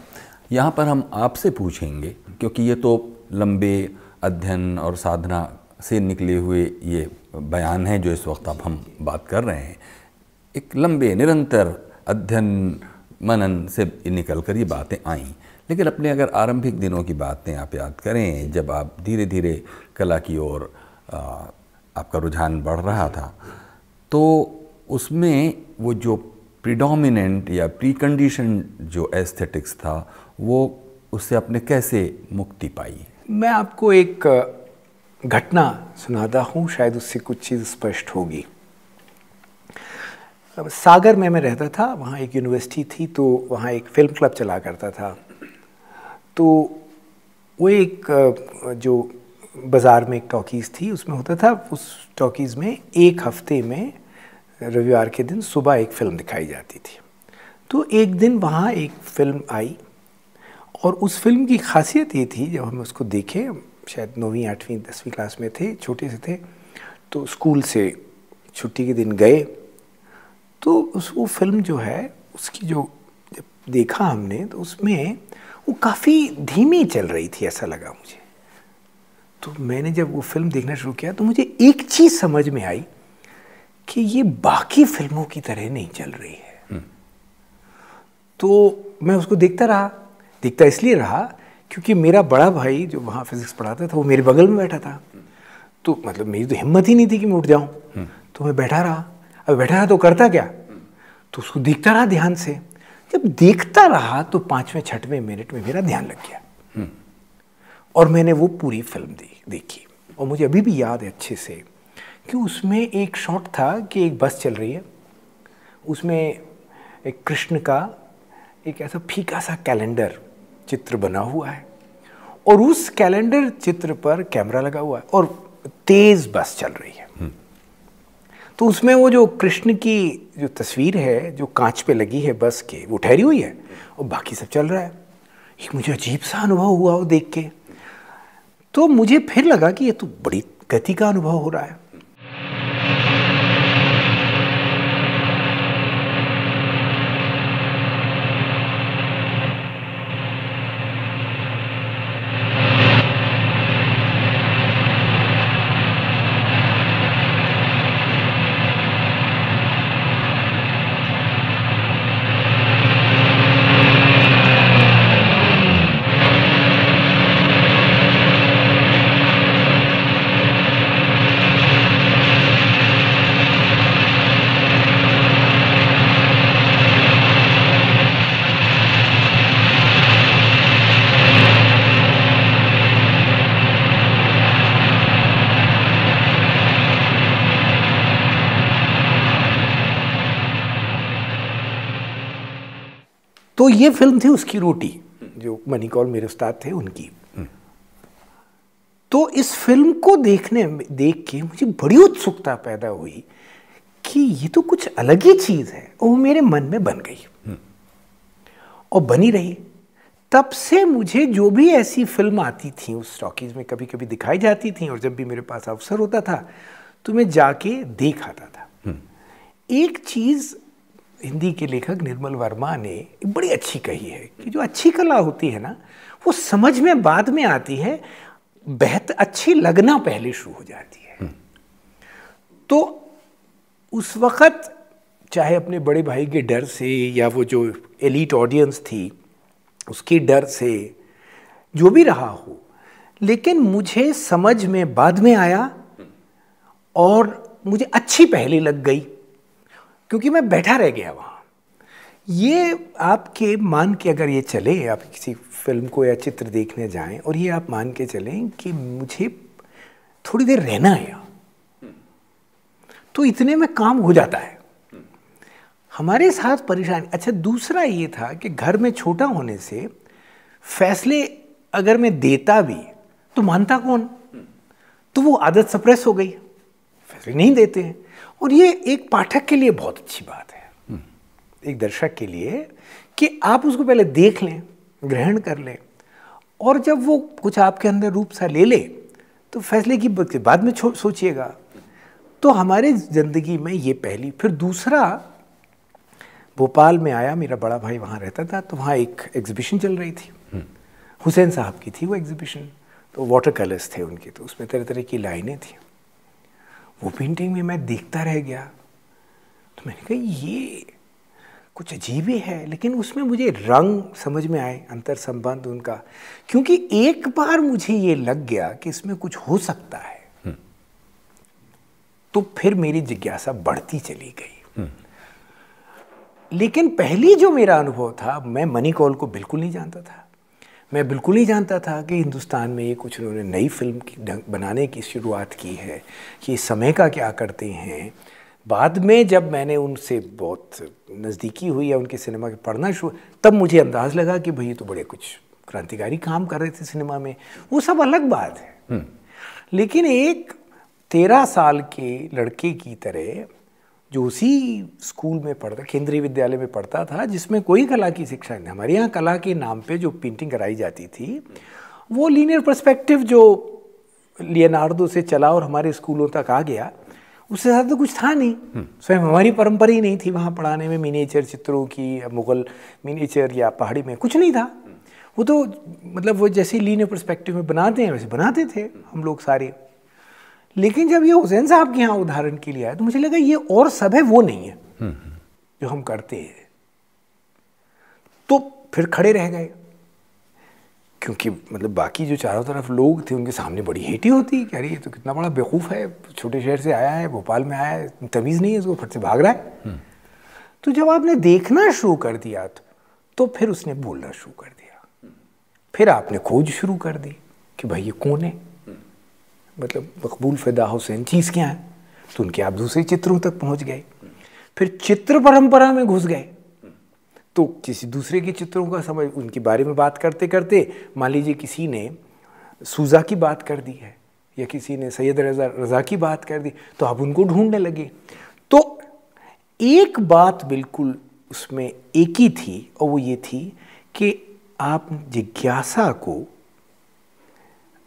यहाँ पर हम आपसे पूछेंगे क्योंकि ये तो लंबे अध्ययन और साधना से निकले हुए ये बयान है जो इस वक्त आप हम बात कर रहे हैं एक लंबे निरंतर अध्ययन मनन से निकल कर ये बातें आईं लेकिन अपने अगर आरंभिक दिनों की बातें आप याद करें जब आप धीरे धीरे कला की ओर आपका रुझान बढ़ रहा था तो उसमें वो जो प्रीडोमिनेंट या प्री कंडीशन जो एस्थेटिक्स था वो उससे आपने कैसे मुक्ति पाई मैं आपको एक घटना सुनाता हूँ शायद उससे कुछ चीज़ स्पष्ट होगी सागर में मैं रहता था वहाँ एक यूनिवर्सिटी थी तो वहाँ एक फिल्म क्लब चला करता था तो वो एक जो बाज़ार में एक टॉकीज़ थी उसमें होता था उस टॉकीज़ में एक हफ्ते में रविवार के दिन सुबह एक फ़िल्म दिखाई जाती थी तो एक दिन वहाँ एक फ़िल्म आई और उस फिल्म की खासियत ये थी जब हम उसको देखे शायद नौवीं आठवीं दसवीं क्लास में थे छोटे से थे तो स्कूल से छुट्टी के दिन गए तो उस वो फिल्म जो है उसकी जो देखा हमने तो उसमें वो काफ़ी धीमी चल रही थी ऐसा लगा मुझे तो मैंने जब वो फिल्म देखना शुरू किया तो मुझे एक चीज़ समझ में आई कि ये बाकी फिल्मों की तरह नहीं चल रही है हम्म। तो मैं उसको देखता रहा देखता इसलिए रहा क्योंकि मेरा बड़ा भाई जो वहाँ फिजिक्स पढ़ाता था वो मेरे बगल में बैठा था तो मतलब मेरी तो हिम्मत ही नहीं थी कि मैं उठ जाऊँ हम्म। तो मैं बैठा रहा अब बैठा रहा तो करता क्या तो उसको देखता रहा ध्यान से जब देखता रहा तो पाँचवें छठवें मिनट में मेरा ध्यान लग गया और मैंने वो पूरी फिल्म देखी और मुझे अभी भी याद है अच्छे से कि उसमें एक शॉट था कि एक बस चल रही है उसमें एक कृष्ण का एक ऐसा फीका सा कैलेंडर चित्र बना हुआ है और उस कैलेंडर चित्र पर कैमरा लगा हुआ है और तेज़ बस चल रही है तो उसमें वो जो कृष्ण की जो तस्वीर है जो कांच पे लगी है बस के वो ठहरी हुई है और बाकी सब चल रहा है एक मुझे अजीब सा अनुभव हुआ वो देख के तो मुझे फिर लगा कि ये तो बड़ी गति का अनुभव हो रहा है ये फिल्म थी उसकी रोटी जो मनी कौल मेरे उस्ताद थे उनकी हम्म। तो इस फिल्म को देखने देख के मुझे बड़ी उत्सुकता पैदा हुई कि ये तो कुछ अलग ही चीज़ है और वो मेरे मन में बन गई हम्म। और बनी रही तब से मुझे जो भी ऐसी फिल्म आती थी उस टॉकीज में कभी कभी दिखाई जाती थी और जब भी मेरे पास अवसर होता था तो मैं जाके देख आता था हम्म। एक चीज़ हिंदी के लेखक निर्मल वर्मा ने बड़ी अच्छी कही है कि जो अच्छी कला होती है ना वो समझ में बाद में आती है बेहतर अच्छी लगना पहले शुरू हो जाती है हम्म। तो उस वक़्त चाहे अपने बड़े भाई के डर से या वो जो एलिट ऑडियंस थी उसके डर से जो भी रहा हो लेकिन मुझे समझ में बाद में आया और मुझे अच्छी पहले लग गई क्योंकि मैं बैठा रह गया वहाँ ये आपके मान के अगर ये चले आप किसी फिल्म को या चित्र देखने जाएं और ये आप मान के चलें कि मुझे थोड़ी देर रहना है यहाँ तो इतने में काम हो जाता है हमारे साथ परेशानी अच्छा दूसरा ये था कि घर में छोटा होने से फैसले अगर मैं देता भी तो मानता कौन तो वो आदत सप्रेस हो गई फैसले नहीं देते हैं और ये एक पाठक के लिए बहुत अच्छी बात है एक दर्शक के लिए कि आप उसको पहले देख लें ग्रहण कर लें और जब वो कुछ आपके अंदर रूप सा ले ले तो फैसले की बाद में सोचिएगा तो हमारे ज़िंदगी में ये पहली फिर दूसरा भोपाल में आया मेरा बड़ा भाई वहाँ रहता था तो वहाँ एक एग्जीबिशन चल रही थी हम्म। हुसैन साहब की थी वो एग्जीबिशन तो वाटर कलर्स थे उनके तो उसमें तरह तरह की लाइनें थी वो पेंटिंग में मैं देखता रह गया तो मैंने कहा ये कुछ अजीब ही है लेकिन उसमें मुझे रंग समझ में आए अंतर संबंध उनका क्योंकि एक बार मुझे ये लग गया कि इसमें कुछ हो सकता है हम्म। तो फिर मेरी जिज्ञासा बढ़ती चली गई हम्म। लेकिन पहली जो मेरा अनुभव था मैं मनी कॉल को बिल्कुल नहीं जानता था मैं बिल्कुल नहीं जानता था कि हिंदुस्तान में ये कुछ उन्होंने नई फिल्म की बनाने की शुरुआत की है कि समय का क्या करते हैं बाद में जब मैंने उनसे बहुत नज़दीकी हुई या उनके सिनेमा के पढ़ना शुरू तब मुझे अंदाज़ लगा कि भई ये तो बड़े कुछ क्रांतिकारी काम कर रहे थे सिनेमा में वो सब अलग बात है हम्म। लेकिन एक तेरह साल के लड़के की तरह जो उसी स्कूल में पढ़ता केंद्रीय विद्यालय में पढ़ता था जिसमें कोई कला की शिक्षा नहीं हमारे यहाँ कला के नाम पे जो पेंटिंग कराई जाती थी वो लीनियर पर्सपेक्टिव जो लियनार्डो से चला और हमारे स्कूलों तक आ गया उससे ज़्यादा तो कुछ था नहीं हम्म। स्वयं हमारी परंपरा ही नहीं थी वहाँ पढ़ाने में मिनीचर चित्रों की मुगल मिनीचर या पहाड़ी में कुछ नहीं था वो तो मतलब वो जैसे लीनियर पर्सपेक्टिव में बनाते हैं वैसे बनाते थे हम लोग सारे लेकिन जब ये हुसैन साहब के यहाँ उदाहरण के लिए आया तो मुझे लगा ये और सब है वो नहीं है जो हम करते हैं तो फिर खड़े रह गए क्योंकि मतलब बाकी जो चारों तरफ लोग थे उनके सामने बड़ी हेटी होती कह रही है तो कितना बड़ा बेवकूफ़ है छोटे शहर से आया है भोपाल में आया है तमीज़ नहीं है उसको फट से भाग रहा है तो जब आपने देखना शुरू कर दिया तो फिर उसने बोलना शुरू कर दिया फिर आपने खोज शुरू कर दी कि भाई ये कौन है मतलब मकबूल फ़िदा हुसैन चीज़ क्या है तो उनके आप दूसरे चित्रों तक पहुंच गए फिर चित्र परंपरा में घुस गए तो किसी दूसरे के चित्रों का समझ उनके बारे में बात करते करते मान लीजिए किसी ने सूजा की बात कर दी है या किसी ने सैयद रजा रज़ा की बात कर दी तो आप उनको ढूंढने लगे तो एक बात बिल्कुल उसमें एक ही थी और वो ये थी कि आप जिज्ञासा को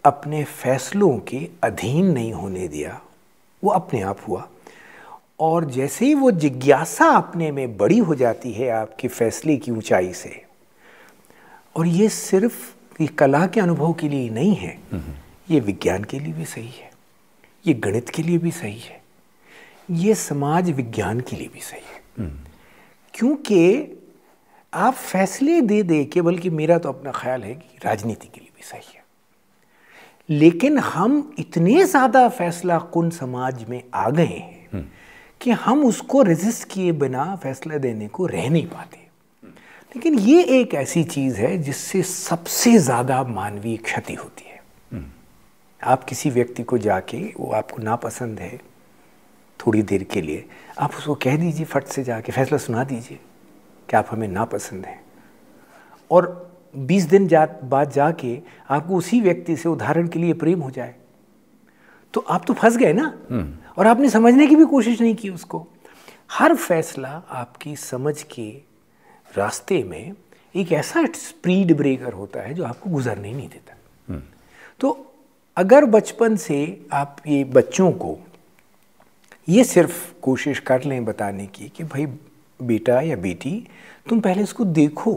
अपने फैसलों के अधीन नहीं होने दिया वो अपने आप हुआ और जैसे ही वो जिज्ञासा अपने में बड़ी हो जाती है आपके फैसले की ऊंचाई से और ये सिर्फ ये कला के अनुभव के लिए नहीं है ये विज्ञान के लिए भी सही है ये गणित के लिए भी सही है ये समाज विज्ञान के लिए भी सही है हम्म। क्योंकि आप फैसले दे दे के बल्कि मेरा तो अपना ख्याल है कि राजनीति के लिए भी सही है लेकिन हम इतने ज़्यादा फैसला कुन समाज में आ गए हैं हम्म। कि हम उसको रेजिस्ट किए बिना फैसला देने को रह नहीं पाते लेकिन ये एक ऐसी चीज़ है जिससे सबसे ज़्यादा मानवीय क्षति होती है हम्म। आप किसी व्यक्ति को जाके वो आपको नापसंद है थोड़ी देर के लिए आप उसको कह दीजिए फट से जाके फैसला सुना दीजिए कि आप हमें नापसंद हैं और बीस दिन जा बाद जाके आपको उसी व्यक्ति से उदाहरण के लिए प्रेम हो जाए तो आप तो फंस गए ना हम्म। और आपने समझने की भी कोशिश नहीं की उसको हर फैसला आपकी समझ के रास्ते में एक ऐसा स्पीड ब्रेकर होता है जो आपको गुजरने ही नहीं देता हम्म। तो अगर बचपन से आप ये बच्चों को ये सिर्फ कोशिश कर लें बताने की कि भाई बेटा या बेटी तुम पहले इसको देखो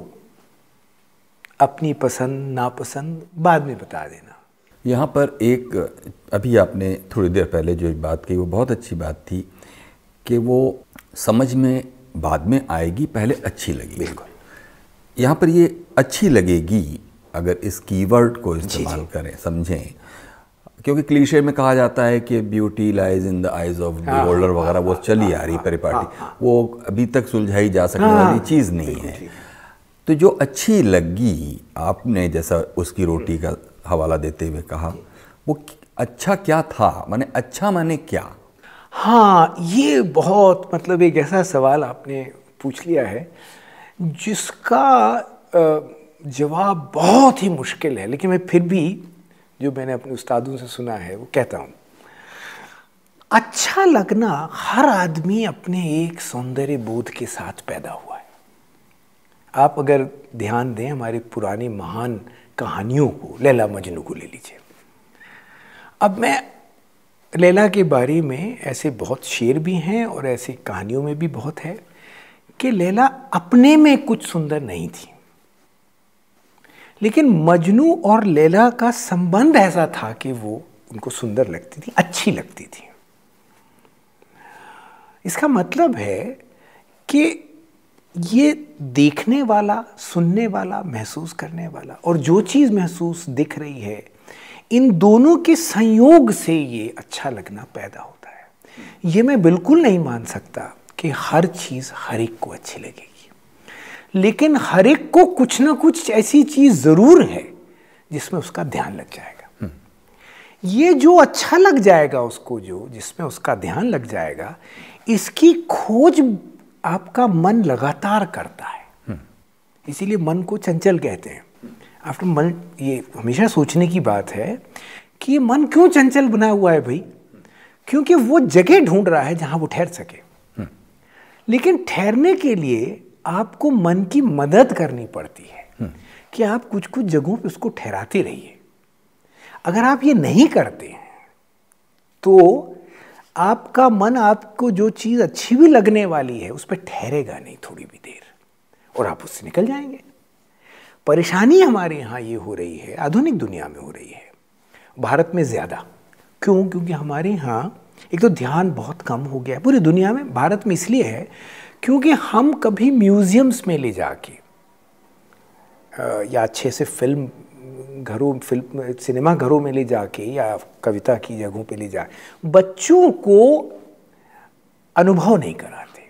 अपनी पसंद नापसंद बाद में बता देना यहाँ पर एक अभी आपने थोड़ी देर पहले जो बात कही वो बहुत अच्छी बात थी कि वो समझ में बाद में आएगी पहले अच्छी लगेगी बिल्कुल यहाँ पर ये अच्छी लगेगी अगर इस कीवर्ड को इस्तेमाल करें समझें क्योंकि क्लीशे में कहा जाता है कि beauty lies in the eyes of holder वगैरह वो हाँ, चली हाँ, आ रही हाँ, परिपाटी वो अभी तक सुलझाई जा सकने वाली चीज़ नहीं है तो जो अच्छी लगी आपने जैसा उसकी रोटी का हवाला देते हुए कहा वो अच्छा क्या था माने अच्छा माने क्या हाँ ये बहुत मतलब एक ऐसा सवाल आपने पूछ लिया है जिसका जवाब बहुत ही मुश्किल है लेकिन मैं फिर भी जो मैंने अपने उस्तादों से सुना है वो कहता हूँ अच्छा लगना हर आदमी अपने एक सौंदर्य बोध के साथ पैदा हुआ आप अगर ध्यान दें हमारी पुरानी महान कहानियों को लैला मजनू को ले लीजिए अब मैं लैला के बारे में ऐसे बहुत शेर भी हैं और ऐसी कहानियों में भी बहुत है कि लैला अपने में कुछ सुंदर नहीं थी लेकिन मजनू और लैला का संबंध ऐसा था कि वो उनको सुंदर लगती थी अच्छी लगती थी इसका मतलब है कि ये देखने वाला सुनने वाला महसूस करने वाला और जो चीज़ महसूस दिख रही है इन दोनों के संयोग से ये अच्छा लगना पैदा होता है ये मैं बिल्कुल नहीं मान सकता कि हर चीज़ हर एक को अच्छी लगेगी लेकिन हर एक को कुछ ना कुछ ऐसी चीज़ ज़रूर है जिसमें उसका ध्यान लग जाएगा हम्म। ये जो अच्छा लग जाएगा उसको जो जिसमें उसका ध्यान लग जाएगा इसकी खोज आपका मन लगातार करता है इसीलिए मन को चंचल कहते हैं आफ्टर मन ये हमेशा सोचने की बात है कि मन क्यों चंचल बना हुआ है भाई क्योंकि वो जगह ढूंढ रहा है जहां वो ठहर सके लेकिन ठहरने के लिए आपको मन की मदद करनी पड़ती है कि आप कुछ कुछ जगहों पे उसको ठहराते रहिए अगर आप ये नहीं करते हैं तो आपका मन आपको जो चीज़ अच्छी भी लगने वाली है उस पर ठहरेगा नहीं थोड़ी भी देर और आप उससे निकल जाएंगे परेशानी हमारे यहाँ ये हो रही है आधुनिक दुनिया में हो रही है भारत में ज़्यादा क्यों क्योंकि हमारे यहाँ एक तो ध्यान बहुत कम हो गया है पूरी दुनिया में भारत में इसलिए है क्योंकि हम कभी म्यूज़ियम्स में ले जाके या अच्छे से फिल्म घरों फिल्म सिनेमा घरों में ले जाके या कविता की जगहों पे ले जा बच्चों को अनुभव नहीं कराते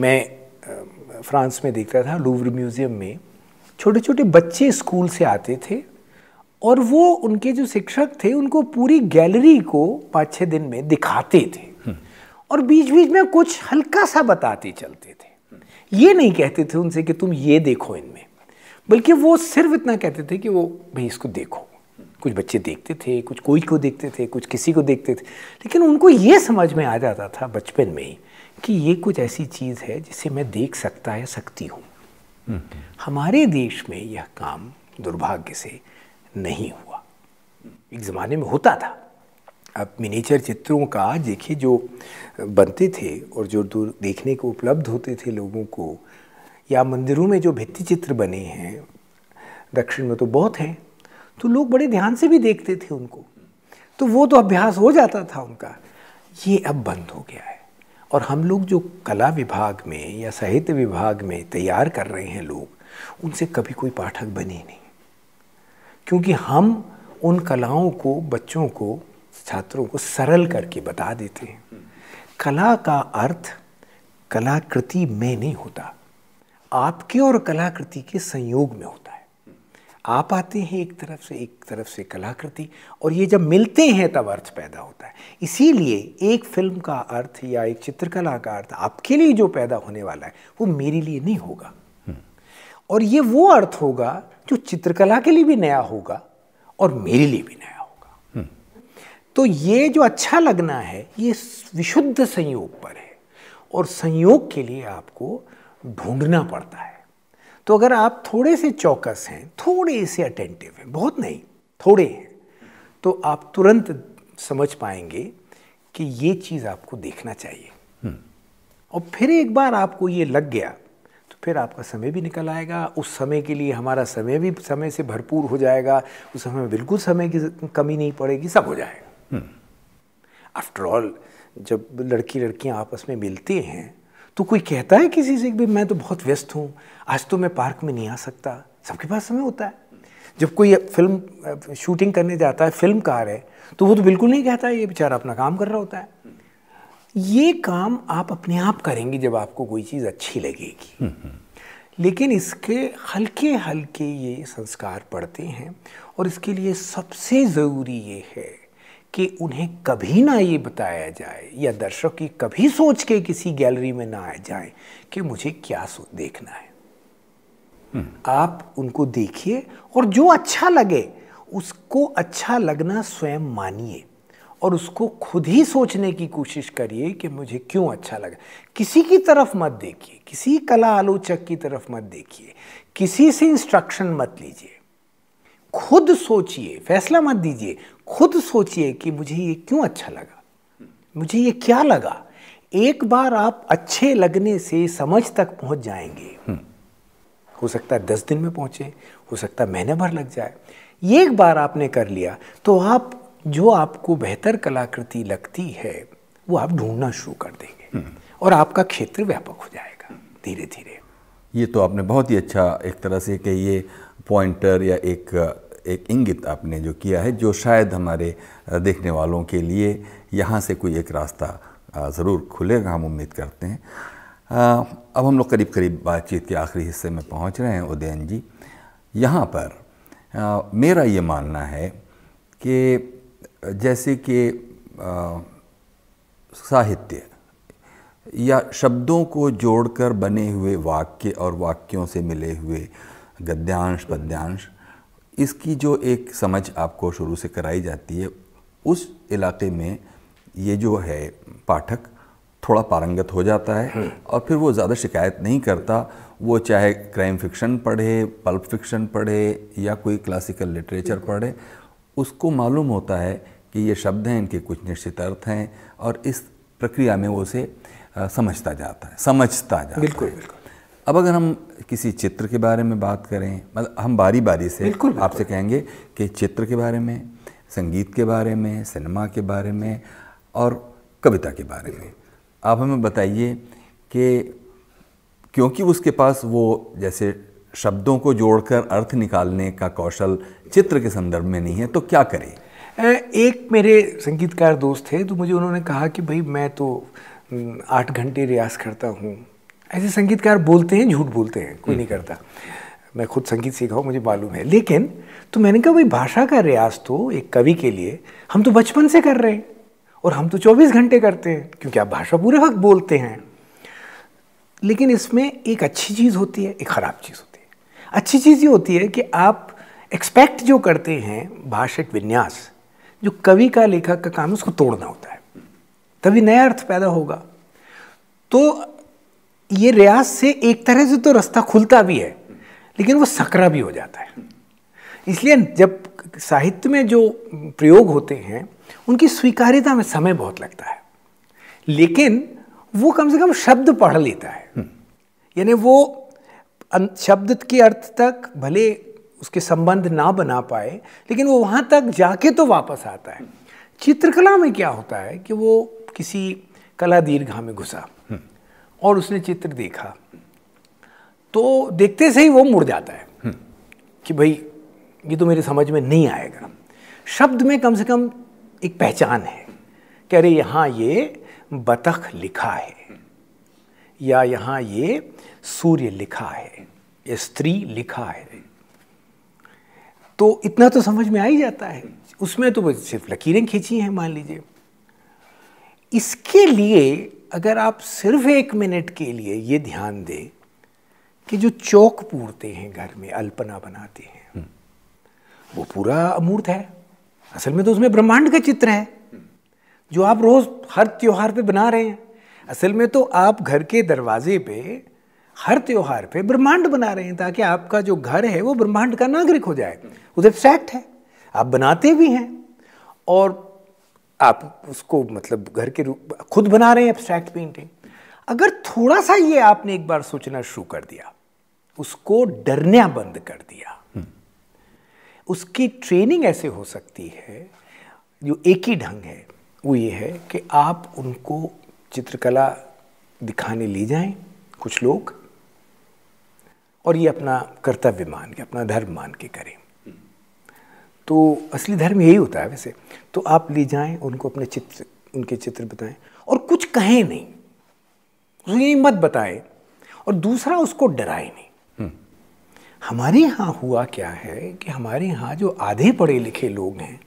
मैं फ्रांस में देखता था लूवर म्यूज़ियम में छोटे छोटे बच्चे स्कूल से आते थे और वो उनके जो शिक्षक थे उनको पूरी गैलरी को पाँच छः दिन में दिखाते थे हम्म। और बीच बीच में कुछ हल्का सा बताते चलते थे ये नहीं कहते थे उनसे कि तुम ये देखो इनमें बल्कि वो सिर्फ इतना कहते थे कि वो भाई इसको देखो कुछ बच्चे देखते थे कुछ कोई को देखते थे कुछ किसी को देखते थे लेकिन उनको ये समझ में आ जाता था बचपन में ही कि ये कुछ ऐसी चीज़ है जिसे मैं देख सकता या सकती हूँ हम्म। हमारे देश में यह काम दुर्भाग्य से नहीं हुआ एक ज़माने में होता था अब मिनीचर चित्रों का देखिए जो बनते थे और जो दूर देखने को उपलब्ध होते थे लोगों को या मंदिरों में जो भित्ति चित्र बने हैं दक्षिण में तो बहुत हैं तो लोग बड़े ध्यान से भी देखते थे उनको तो वो तो अभ्यास हो जाता था उनका ये अब बंद हो गया है और हम लोग जो कला विभाग में या साहित्य विभाग में तैयार कर रहे हैं लोग उनसे कभी कोई पाठक बने नहीं क्योंकि हम उन कलाओं को बच्चों को छात्रों को सरल करके बता देते हैं कला का अर्थ कलाकृति में नहीं होता आपके और कलाकृति के संयोग में होता है आप आते हैं एक तरफ से एक तरफ से कलाकृति और ये जब मिलते हैं तब अर्थ पैदा होता है इसीलिए एक फिल्म का अर्थ या एक चित्रकला का अर्थ आपके लिए जो पैदा होने वाला है वो मेरे लिए नहीं होगा हम्म। और ये वो अर्थ होगा जो चित्रकला के लिए भी नया होगा और मेरे लिए भी नया होगा हम्म। तो ये जो अच्छा लगना है ये विशुद्ध संयोग पर है और संयोग के लिए आपको ढूंढना पड़ता है तो अगर आप थोड़े से चौकस हैं थोड़े से अटेंटिव हैं बहुत नहीं थोड़े हैं तो आप तुरंत समझ पाएंगे कि ये चीज़ आपको देखना चाहिए हम्म। और फिर एक बार आपको ये लग गया तो फिर आपका समय भी निकल आएगा उस समय के लिए हमारा समय भी समय से भरपूर हो जाएगा उस समय में बिल्कुल समय की कमी नहीं पड़ेगी सब हो जाएगा आफ्टर हम्म। ऑल जब लड़की लड़कियां आपस में मिलती हैं तो कोई कहता है किसी से कि मैं तो बहुत व्यस्त हूँ आज तो मैं पार्क में नहीं आ सकता सबके पास समय होता है जब कोई फिल्म शूटिंग करने जाता है फिल्म कार है तो वो तो बिल्कुल नहीं कहता है ये बेचारा अपना काम कर रहा होता है ये काम आप अपने आप करेंगे जब आपको कोई चीज़ अच्छी लगेगी हम्म, हम्म। लेकिन इसके हल्के हल्के ये संस्कार पड़ते हैं और इसके लिए सबसे ज़रूरी ये है कि उन्हें कभी ना ये बताया जाए या दर्शक की कभी सोच के किसी गैलरी में ना आ जाए कि मुझे क्या देखना है हम्म। आप उनको देखिए और जो अच्छा लगे उसको अच्छा लगना स्वयं मानिए और उसको खुद ही सोचने की कोशिश करिए कि मुझे क्यों अच्छा लगा किसी की तरफ मत देखिए किसी कला आलोचक की तरफ मत देखिए किसी से इंस्ट्रक्शन मत लीजिए खुद सोचिए फैसला मत दीजिए खुद सोचिए कि मुझे ये क्यों अच्छा लगा मुझे ये क्या लगा एक बार आप अच्छे लगने से समझ तक पहुंच जाएंगे हम्म। हो सकता है दस दिन में पहुंचे हो सकता है महीने भर लग जाए ये एक बार आपने कर लिया तो आप जो आपको बेहतर कलाकृति लगती है वो आप ढूंढना शुरू कर देंगे हम्म। और आपका क्षेत्र व्यापक हो जाएगा धीरे धीरे ये तो आपने बहुत ही अच्छा एक तरह से कि ये पॉइंटर या एक एक इंगित आपने जो किया है जो शायद हमारे देखने वालों के लिए यहाँ से कोई एक रास्ता ज़रूर खुलेगा हम उम्मीद करते हैं अब हम लोग करीब करीब बातचीत के आखिरी हिस्से में पहुँच रहे हैं उदयन जी यहाँ पर मेरा ये मानना है कि जैसे कि साहित्य या शब्दों को जोड़कर बने हुए वाक्य और वाक्यों से मिले हुए गद्यांश पद्यांश इसकी जो एक समझ आपको शुरू से कराई जाती है उस इलाके में ये जो है पाठक थोड़ा पारंगत हो जाता है हम्म। और फिर वो ज़्यादा शिकायत नहीं करता वो चाहे क्राइम फिक्शन पढ़े पल्प फिक्शन पढ़े या कोई क्लासिकल लिटरेचर पढ़े उसको मालूम होता है कि ये शब्द हैं इनके कुछ निश्चित अर्थ हैं और इस प्रक्रिया में वो उसे समझता जाता है समझता जाता बिल्कुल बिल्कुल अब अगर हम किसी चित्र के बारे में बात करें मतलब हम बारी बारी से आपसे कहेंगे कि चित्र के बारे में संगीत के बारे में सिनेमा के बारे में और कविता के बारे में आप हमें बताइए कि क्योंकि उसके पास वो जैसे शब्दों को जोड़कर अर्थ निकालने का कौशल चित्र के संदर्भ में नहीं है तो क्या करें एक मेरे संगीतकार दोस्त थे तो मुझे उन्होंने कहा कि भाई मैं तो आठ घंटे रियाज करता हूँ ऐसे संगीतकार बोलते हैं झूठ बोलते हैं कोई हम्म। नहीं करता मैं खुद संगीत सीखा हूँ मुझे मालूम है लेकिन तो मैंने कहा भाई भाषा का रियाज तो एक कवि के लिए हम तो बचपन से कर रहे हैं और हम तो 24 घंटे करते हैं क्योंकि आप भाषा पूरे वक्त बोलते हैं लेकिन इसमें एक अच्छी चीज़ होती है एक ख़राब चीज़ होती है अच्छी चीज़ ये होती है कि आप एक्सपेक्ट जो करते हैं भाषिक विन्यास जो कवि का लेखक का काम है उसको तोड़ना होता है तभी नया अर्थ पैदा होगा तो ये रियाज से एक तरह से तो रास्ता खुलता भी है लेकिन वो सकरा भी हो जाता है इसलिए जब साहित्य में जो प्रयोग होते हैं उनकी स्वीकार्यता में समय बहुत लगता है लेकिन वो कम से कम शब्द पढ़ लेता है हम्म। यानी वो शब्द के अर्थ तक भले उसके संबंध ना बना पाए लेकिन वो वहाँ तक जाके तो वापस आता है चित्रकला में क्या होता है कि वो किसी कला दीर्घा में घुसा और उसने चित्र देखा तो देखते से ही वो मुड़ जाता है कि भाई ये तो मेरे समझ में नहीं आएगा शब्द में कम से कम एक पहचान है कह अरे यहाँ ये बतख लिखा है या यहाँ ये सूर्य लिखा है या स्त्री लिखा है तो इतना तो समझ में आ ही जाता है उसमें तो सिर्फ लकीरें खींची हैं मान लीजिए इसके लिए अगर आप सिर्फ एक मिनट के लिए ये ध्यान दें कि जो चौक पूरते हैं घर में अल्पना बनाते हैं हम्म। वो पूरा अमूर्त है असल में तो उसमें ब्रह्मांड का चित्र है जो आप रोज़ हर त्योहार पे बना रहे हैं असल में तो आप घर के दरवाजे पे हर त्योहार पे ब्रह्मांड बना रहे हैं ताकि आपका जो घर है वो ब्रह्मांड का नागरिक हो जाए उधर फैक्ट है आप बनाते भी हैं और आप उसको मतलब घर के रूप खुद बना रहे हैं एब्स्ट्रैक्ट पेंटिंग अगर थोड़ा सा ये आपने एक बार सोचना शुरू कर दिया उसको डरना बंद कर दिया हम्म। उसकी ट्रेनिंग ऐसे हो सकती है जो एक ही ढंग है वो ये है कि आप उनको चित्रकला दिखाने ले जाएं कुछ लोग और ये अपना कर्तव्य मान के अपना धर्म मान के करें तो असली धर्म यही होता है वैसे तो आप ले जाएं उनको अपने चित्र उनके चित्र बताएं और कुछ कहें नहीं उसको यही मत बताएं और दूसरा उसको डराए नहीं हम्म। हमारे यहाँ हुआ क्या है कि हमारे यहाँ जो आधे पढ़े लिखे लोग हैं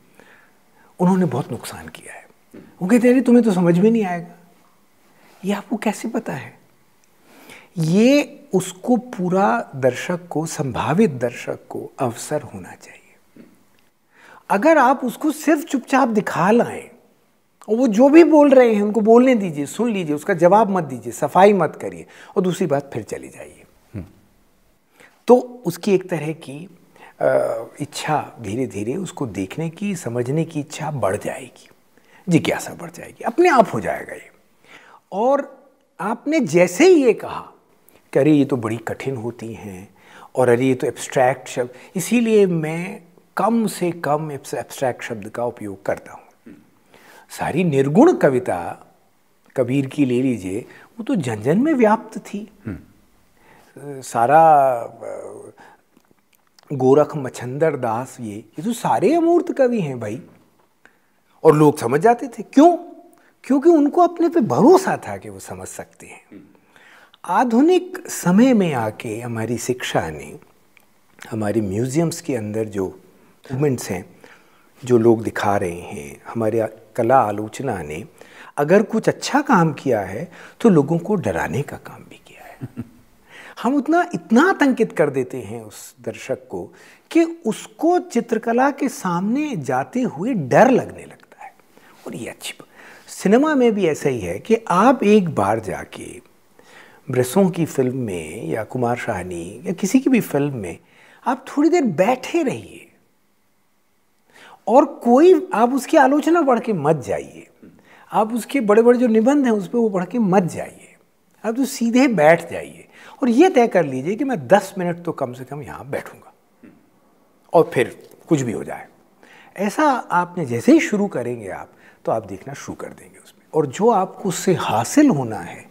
उन्होंने बहुत नुकसान किया है वो कहते हैं तुम्हें तो समझ में नहीं आएगा ये आपको कैसे पता है ये उसको पूरा दर्शक को संभावित दर्शक को अवसर होना चाहिए अगर आप उसको सिर्फ चुपचाप दिखा लाएं और वो जो भी बोल रहे हैं उनको बोलने दीजिए सुन लीजिए उसका जवाब मत दीजिए सफाई मत करिए और दूसरी बात फिर चली जाइए हम्म। तो उसकी एक तरह की इच्छा धीरे धीरे उसको देखने की समझने की इच्छा बढ़ जाएगी जिज्ञासा बढ़ जाएगी अपने आप हो जाएगा ये और आपने जैसे ही ये कहा कि अरे ये तो बड़ी कठिन होती हैं और अरे ये तो एब्स्ट्रैक्ट शब्द इसीलिए मैं कम से कम एब्स्ट्रैक्ट शब्द का उपयोग करता हूँ सारी निर्गुण कविता कबीर की ले लीजिए वो तो झंझन में व्याप्त थी हम्म। सारा गोरख मच्छंदर दास ये ये तो सारे अमूर्त कवि हैं भाई और लोग समझ जाते थे क्यों क्योंकि उनको अपने पे भरोसा था कि वो समझ सकते हैं हम्म। आधुनिक समय में आके हमारी शिक्षा ने हमारे म्यूजियम्स के अंदर जो मूवमेंट्स हैं जो लोग दिखा रहे हैं हमारे कला आलोचना ने अगर कुछ अच्छा काम किया है तो लोगों को डराने का काम भी किया है <laughs> हम उतना इतना आतंकित कर देते हैं उस दर्शक को कि उसको चित्रकला के सामने जाते हुए डर लगने लगता है और ये अच्छी बात सिनेमा में भी ऐसा ही है कि आप एक बार जाके ब्रसों की फिल्म में या कुमार शाहनी या किसी की भी फिल्म में आप थोड़ी देर बैठे रहिए और कोई आप उसकी आलोचना पढ़ के मत जाइए आप उसके बड़े बड़े जो निबंध हैं उस पर वो पढ़ के मत जाइए आप तो सीधे बैठ जाइए और ये तय कर लीजिए कि मैं दस मिनट तो कम से कम यहाँ बैठूँगा और फिर कुछ भी हो जाए ऐसा आपने जैसे ही शुरू करेंगे आप तो आप देखना शुरू कर देंगे उसमें और जो आपको उससे हासिल होना है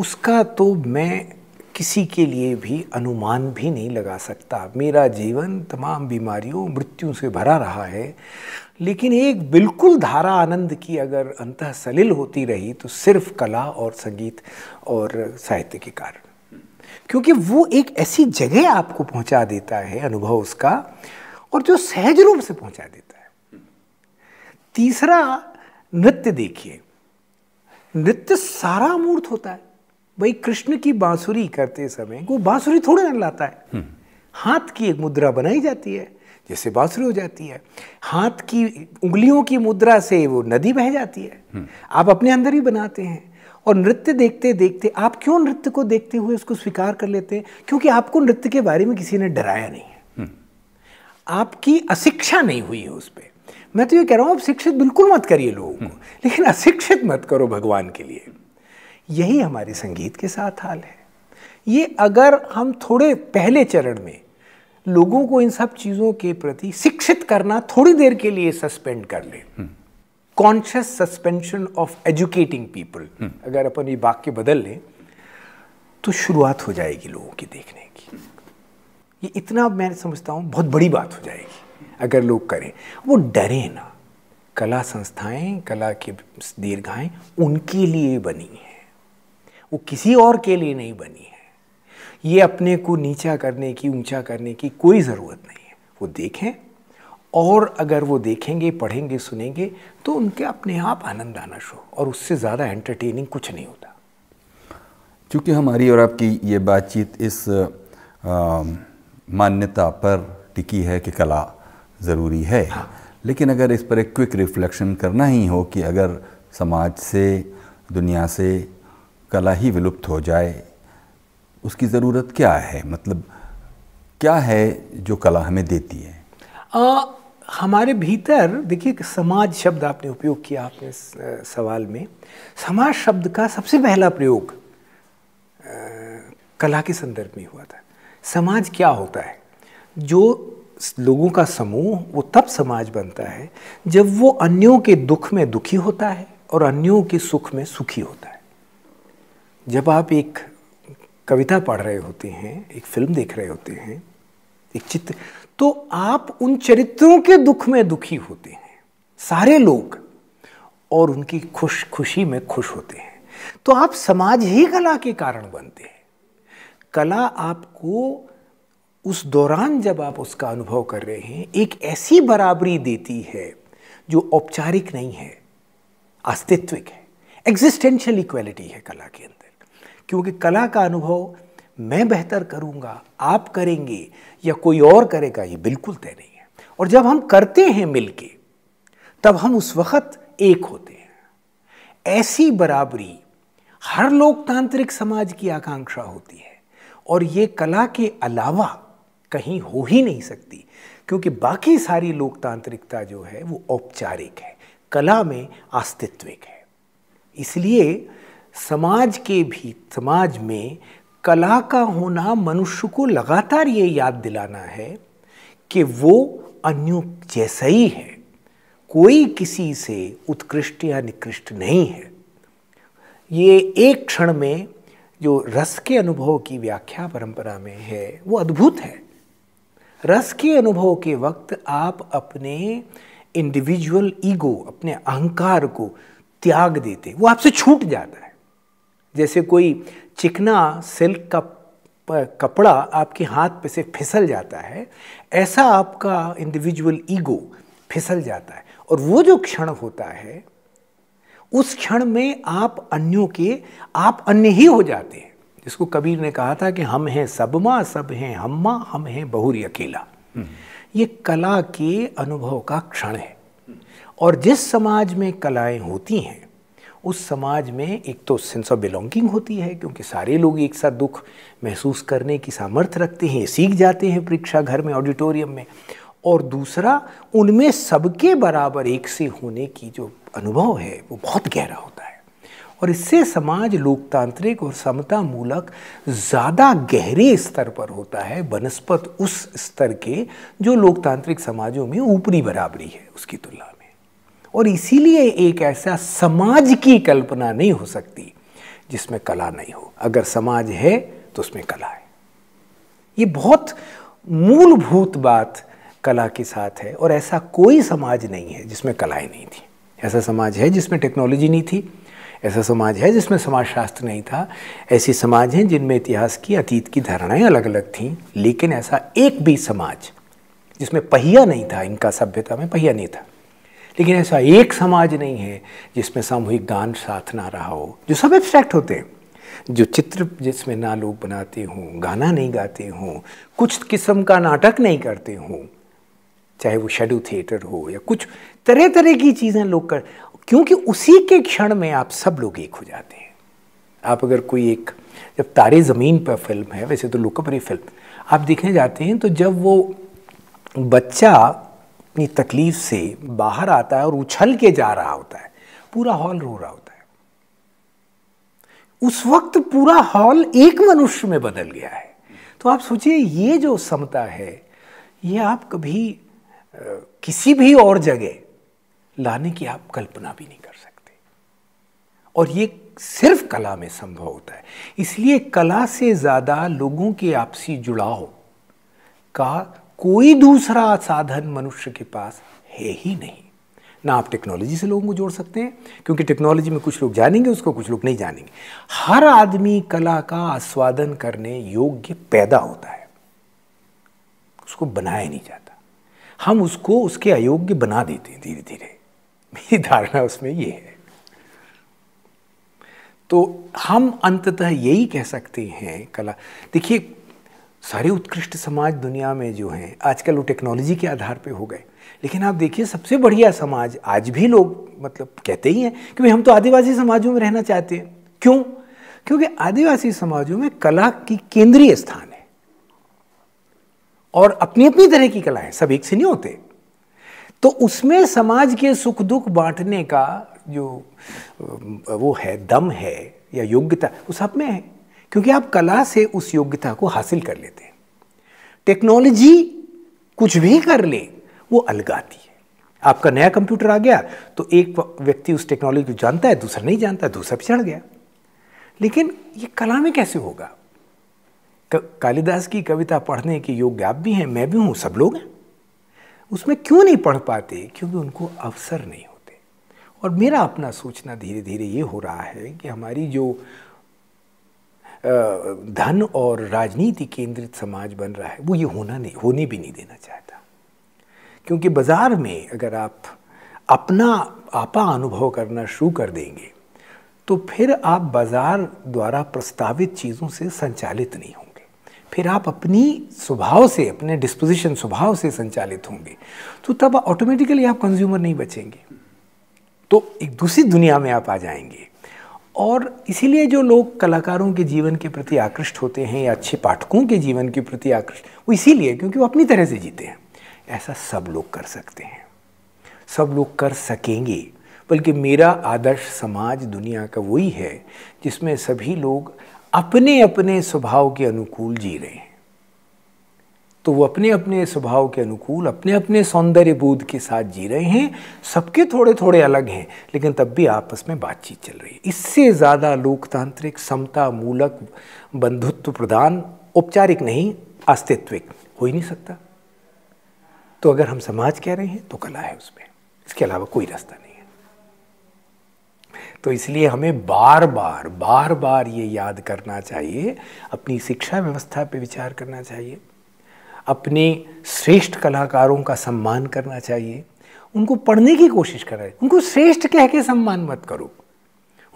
उसका तो मैं किसी के लिए भी अनुमान भी नहीं लगा सकता मेरा जीवन तमाम बीमारियों मृत्यु से भरा रहा है लेकिन एक बिल्कुल धारा आनंद की अगर अंत सलिल होती रही तो सिर्फ कला और संगीत और साहित्य के कारण क्योंकि वो एक ऐसी जगह आपको पहुंचा देता है अनुभव उसका और जो सहज रूप से पहुंचा देता है तीसरा नृत्य देखिए नृत्य सारा मूर्त होता है भाई कृष्ण की बांसुरी करते समय वो बांसुरी थोड़ा लाता है हम्म। हाथ की एक मुद्रा बनाई जाती है जैसे बांसुरी हो जाती है हाथ की उंगलियों की मुद्रा से वो नदी बह जाती है हम्म। आप अपने अंदर ही बनाते हैं और नृत्य देखते देखते आप क्यों नृत्य को देखते हुए उसको स्वीकार कर लेते हैं क्योंकि आपको नृत्य के बारे में किसी ने डराया नहीं है हम्म। आपकी अशिक्षा नहीं हुई है उस पर मैं तो ये कह रहा हूँ आप शिक्षित बिल्कुल मत करिए लोगों को लेकिन अशिक्षित मत करो भगवान के लिए यही हमारे संगीत के साथ हाल है ये अगर हम थोड़े पहले चरण में लोगों को इन सब चीज़ों के प्रति शिक्षित करना थोड़ी देर के लिए सस्पेंड कर ले हम्म। Conscious suspension of educating people हम्म। अगर अपन ये वाक्य बदल लें तो शुरुआत हो जाएगी लोगों की देखने की ये इतना मैं समझता हूं बहुत बड़ी बात हो जाएगी अगर लोग करें वो डरे ना कला संस्थाएं कला के दीर्घाएं उनके लिए बनी है वो किसी और के लिए नहीं बनी है ये अपने को नीचा करने की ऊंचा करने की कोई ज़रूरत नहीं है वो देखें और अगर वो देखेंगे पढ़ेंगे सुनेंगे तो उनके अपने आप आनंद आना शुरू और उससे ज़्यादा एंटरटेनिंग कुछ नहीं होता चूँकि हमारी और आपकी ये बातचीत इस मान्यता पर टिकी है कि कला ज़रूरी है हाँ। लेकिन अगर इस पर एक क्विक रिफ्लेक्शन करना ही हो कि अगर समाज से दुनिया से कला ही विलुप्त हो जाए उसकी ज़रूरत क्या है मतलब क्या है जो कला हमें देती है आ, हमारे भीतर देखिए समाज शब्द आपने उपयोग किया आपने सवाल में समाज शब्द का सबसे पहला प्रयोग कला के संदर्भ में हुआ था समाज क्या होता है जो लोगों का समूह वो तब समाज बनता है जब वो अन्यों के दुख में दुखी होता है और अन्यों के सुख में सुखी होता है जब आप एक कविता पढ़ रहे होते हैं एक फिल्म देख रहे होते हैं एक चित्र तो आप उन चरित्रों के दुख में दुखी होते हैं सारे लोग और उनकी खुश खुशी में खुश होते हैं तो आप समाज ही कला के कारण बनते हैं कला आपको उस दौरान जब आप उसका अनुभव कर रहे हैं एक ऐसी बराबरी देती है जो औपचारिक नहीं है अस्तित्विक है एग्जिस्टेंशियल इक्वालिटी है कला के अंदर क्योंकि कला का अनुभव मैं बेहतर करूंगा आप करेंगे या कोई और करेगा ये बिल्कुल तय नहीं है और जब हम करते हैं मिलके तब हम उस वक़्त एक होते हैं ऐसी बराबरी हर लोकतांत्रिक समाज की आकांक्षा होती है और ये कला के अलावा कहीं हो ही नहीं सकती क्योंकि बाकी सारी लोकतांत्रिकता जो है वो औपचारिक है कला में आस्तित्विक है इसलिए समाज के भी समाज में कला का होना मनुष्य को लगातार ये याद दिलाना है कि वो अन्यों जैसा ही है कोई किसी से उत्कृष्ट या निकृष्ट नहीं है ये एक क्षण में जो रस के अनुभव की व्याख्या परंपरा में है वो अद्भुत है रस के अनुभव के वक्त आप अपने इंडिविजुअल ईगो अपने अहंकार को त्याग देते वो आपसे छूट जाता है जैसे कोई चिकना सिल्क का कपड़ा आपके हाथ पे से फिसल जाता है ऐसा आपका इंडिविजुअल ईगो फिसल जाता है और वो जो क्षण होता है उस क्षण में आप अन्यों के आप अन्य ही हो जाते हैं जिसको कबीर ने कहा था कि हम हैं सब माँ सब हैं हम माँ हम हैं बहुरी अकेला हम्म। ये कला के अनुभव का क्षण है और जिस समाज में कलाएं होती हैं उस समाज में एक तो सेंस ऑफ बिलोंगिंग होती है क्योंकि सारे लोग एक साथ दुख महसूस करने की सामर्थ्य रखते हैं सीख जाते हैं परीक्षा घर में ऑडिटोरियम में और दूसरा उनमें सबके बराबर एक से होने की जो अनुभव है वो बहुत गहरा होता है और इससे समाज लोकतांत्रिक और समता मूलक ज़्यादा गहरे स्तर पर होता है बनस्पत उस स्तर के जो लोकतांत्रिक समाजों में ऊपरी बराबरी है उसकी तुलना में और इसीलिए एक ऐसा समाज की कल्पना नहीं हो सकती जिसमें कला नहीं हो अगर समाज है तो उसमें कला है ये बहुत मूलभूत बात कला के साथ है और ऐसा कोई समाज नहीं है जिसमें कलाएं नहीं थी ऐसा समाज है जिसमें टेक्नोलॉजी नहीं थी ऐसा समाज है जिसमें समाजशास्त्र नहीं था ऐसी समाज हैं जिनमें इतिहास की अतीत की धारणाएं अलग अलग थीं लेकिन ऐसा एक भी समाज जिसमें पहिया नहीं था इनका सभ्यता में पहिया नहीं था लेकिन ऐसा एक समाज नहीं है जिसमें सामूहिक गान साथ ना रहा हो जो सब एब्स्ट्रैक्ट होते हैं जो चित्र जिसमें ना लोग बनाते हों गाना नहीं गाते हों कुछ किस्म का नाटक नहीं करते हों चाहे वो शेडो थिएटर हो या कुछ तरह तरह की चीज़ें लोग कर क्योंकि उसी के क्षण में आप सब लोग एक हो जाते हैं आप अगर कोई एक जब तारे ज़मीन पर फिल्म है वैसे तो लोकप्रिय फिल्म आप देखने जाते हैं तो जब वो बच्चा अपनी तकलीफ से बाहर आता है और उछल के जा रहा होता है पूरा हॉल रो रहा होता है उस वक्त पूरा हॉल एक मनुष्य में बदल गया है तो आप सोचिए ये जो समता है ये आप कभी किसी भी और जगह लाने की आप कल्पना भी नहीं कर सकते और ये सिर्फ कला में संभव होता है इसलिए कला से ज़्यादा लोगों के आपसी जुड़ाव का कोई दूसरा साधन मनुष्य के पास है ही नहीं ना आप टेक्नोलॉजी से लोगों को जोड़ सकते हैं क्योंकि टेक्नोलॉजी में कुछ लोग जानेंगे उसको कुछ लोग नहीं जानेंगे हर आदमी कला का आस्वादन करने योग्य पैदा होता है उसको बनाया नहीं जाता हम उसको उसके अयोग्य बना देते हैं धीरे धीरे मेरी धारणा उसमें यह है तो हम अंततः यही कह सकते हैं कला देखिए सारे उत्कृष्ट समाज दुनिया में जो हैं आजकल वो टेक्नोलॉजी के आधार पे हो गए लेकिन आप देखिए सबसे बढ़िया समाज आज भी लोग मतलब कहते ही हैं कि भाई हम तो आदिवासी समाजों में रहना चाहते हैं क्यों क्योंकि आदिवासी समाजों में कला की केंद्रीय स्थान है और अपनी अपनी तरह की कला है सब एक से नहीं होते तो उसमें समाज के सुख दुख बांटने का जो वो है दम है या योग्यता वो सब में है क्योंकि आप कला से उस योग्यता को हासिल कर लेते हैं टेक्नोलॉजी कुछ भी कर ले वो अलगाती है आपका नया कंप्यूटर आ गया तो एक व्यक्ति उस टेक्नोलॉजी को जानता है दूसरा नहीं जानता दूसरा पिछड़ गया लेकिन ये कला में कैसे होगा कालिदास की कविता पढ़ने के योग्य आप भी हैं मैं भी हूँ सब लोग हैं उसमें क्यों नहीं पढ़ पाते क्योंकि उनको अवसर नहीं होते और मेरा अपना सोचना धीरे धीरे ये हो रहा है कि हमारी जो धन और राजनीति केंद्रित समाज बन रहा है वो ये होना नहीं होने भी नहीं देना चाहता क्योंकि बाज़ार में अगर आप अपना आपा अनुभव करना शुरू कर देंगे तो फिर आप बाज़ार द्वारा प्रस्तावित चीज़ों से संचालित नहीं होंगे फिर आप अपनी स्वभाव से अपने डिस्पोजिशन स्वभाव से संचालित होंगे तो तब ऑटोमेटिकली आप कंज्यूमर नहीं बचेंगे तो एक दूसरी दुनिया में आप आ जाएंगे और इसीलिए जो लोग कलाकारों के जीवन के प्रति आकृष्ट होते हैं या अच्छे पाठकों के जीवन के प्रति आकृष्ट वो इसीलिए क्योंकि वो अपनी तरह से जीते हैं ऐसा सब लोग कर सकते हैं सब लोग कर सकेंगे बल्कि मेरा आदर्श समाज दुनिया का वही है जिसमें सभी लोग अपने अपने स्वभाव के अनुकूल जी रहे हैं तो वो अपने अपने स्वभाव के अनुकूल अपने अपने सौंदर्य बोध के साथ जी रहे हैं सबके थोड़े थोड़े अलग हैं लेकिन तब भी आपस में बातचीत चल रही है इससे ज़्यादा लोकतांत्रिक समता मूलक बंधुत्व प्रदान औपचारिक नहीं अस्तित्विक हो ही नहीं सकता तो अगर हम समाज कह रहे हैं तो कला है उसमें इसके अलावा कोई रास्ता नहीं है तो इसलिए हमें बार बार बार बार ये याद करना चाहिए अपनी शिक्षा व्यवस्था पे विचार करना चाहिए अपने श्रेष्ठ कलाकारों का सम्मान करना चाहिए उनको पढ़ने की कोशिश करें उनको श्रेष्ठ कह के सम्मान मत करो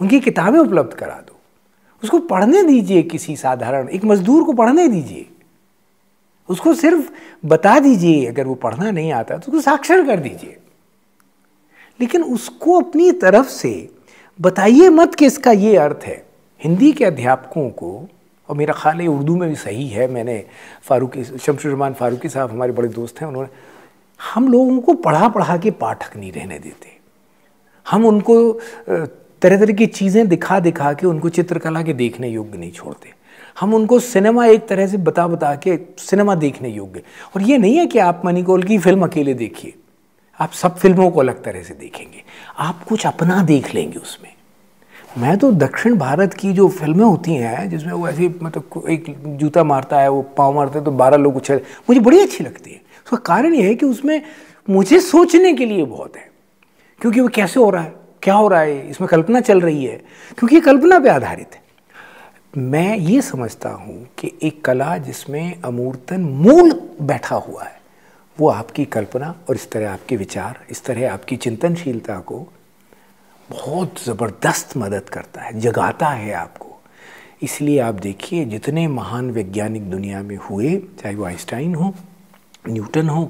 उनकी किताबें उपलब्ध करा दो उसको पढ़ने दीजिए किसी साधारण एक मजदूर को पढ़ने दीजिए उसको सिर्फ बता दीजिए अगर वो पढ़ना नहीं आता तो उसको साक्षर कर दीजिए लेकिन उसको अपनी तरफ से बताइए मत कि इसका ये अर्थ है हिंदी के अध्यापकों को और मेरा ख्याल है उर्दू में भी सही है मैंने फारूकी शमशुरमान फारूकी साहब हमारे बड़े दोस्त हैं उन्होंने हम लोगों को पढ़ा पढ़ा के पाठक नहीं रहने देते हम उनको तरह तरह की चीज़ें दिखा दिखा के उनको चित्रकला के देखने योग्य नहीं छोड़ते हम उनको सिनेमा एक तरह से बता बता के सिनेमा देखने योग्य और ये नहीं है कि आप मनिकोल की फिल्म अकेले देखिए आप सब फिल्मों को अलग तरह से देखेंगे आप कुछ अपना देख लेंगे उसमें मैं तो दक्षिण भारत की जो फिल्में होती हैं जिसमें वो ऐसी मतलब एक जूता मारता है वो पाँव मारता है तो बारह लोग उछल मुझे बड़ी अच्छी लगती है उसका कारण यह है कि उसमें मुझे सोचने के लिए बहुत है क्योंकि वो कैसे हो रहा है क्या हो रहा है इसमें कल्पना चल रही है क्योंकि ये कल्पना पर आधारित है मैं ये समझता हूँ कि एक कला जिसमें अमूर्तन मूल बैठा हुआ है वो आपकी कल्पना और इस तरह आपके विचार इस तरह आपकी चिंतनशीलता को बहुत ज़बरदस्त मदद करता है जगाता है आपको इसलिए आप देखिए जितने महान वैज्ञानिक दुनिया में हुए चाहे वो आइंस्टाइन हो न्यूटन हो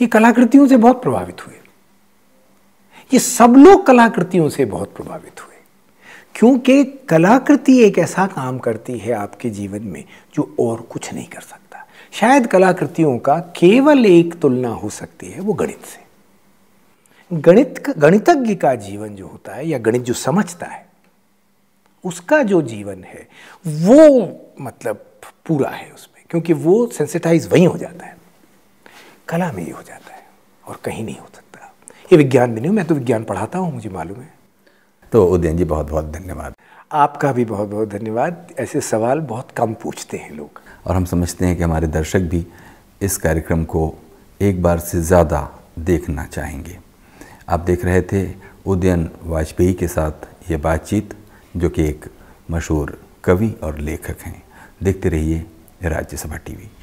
ये कलाकृतियों से बहुत प्रभावित हुए ये सब लोग कलाकृतियों से बहुत प्रभावित हुए क्योंकि कलाकृति एक ऐसा काम करती है आपके जीवन में जो और कुछ नहीं कर सकता शायद कलाकृतियों का केवल एक तुलना हो सकती है वो गणित से गणित गणितज्ञ का जीवन जो होता है या गणित जो समझता है उसका जो जीवन है वो मतलब पूरा है उसमें क्योंकि वो सेंसिटाइज वहीं हो जाता है कला में ये हो जाता है और कहीं नहीं हो सकता ये विज्ञान में नहीं मैं तो विज्ञान पढ़ाता हूँ मुझे मालूम है तो उदयन जी बहुत बहुत धन्यवाद आपका भी बहुत बहुत धन्यवाद ऐसे सवाल बहुत कम पूछते हैं लोग और हम समझते हैं कि हमारे दर्शक भी इस कार्यक्रम को एक बार से ज़्यादा देखना चाहेंगे आप देख रहे थे उदयन वाजपेयी के साथ ये बातचीत जो कि एक मशहूर कवि और लेखक हैं देखते रहिए राज्यसभा टीवी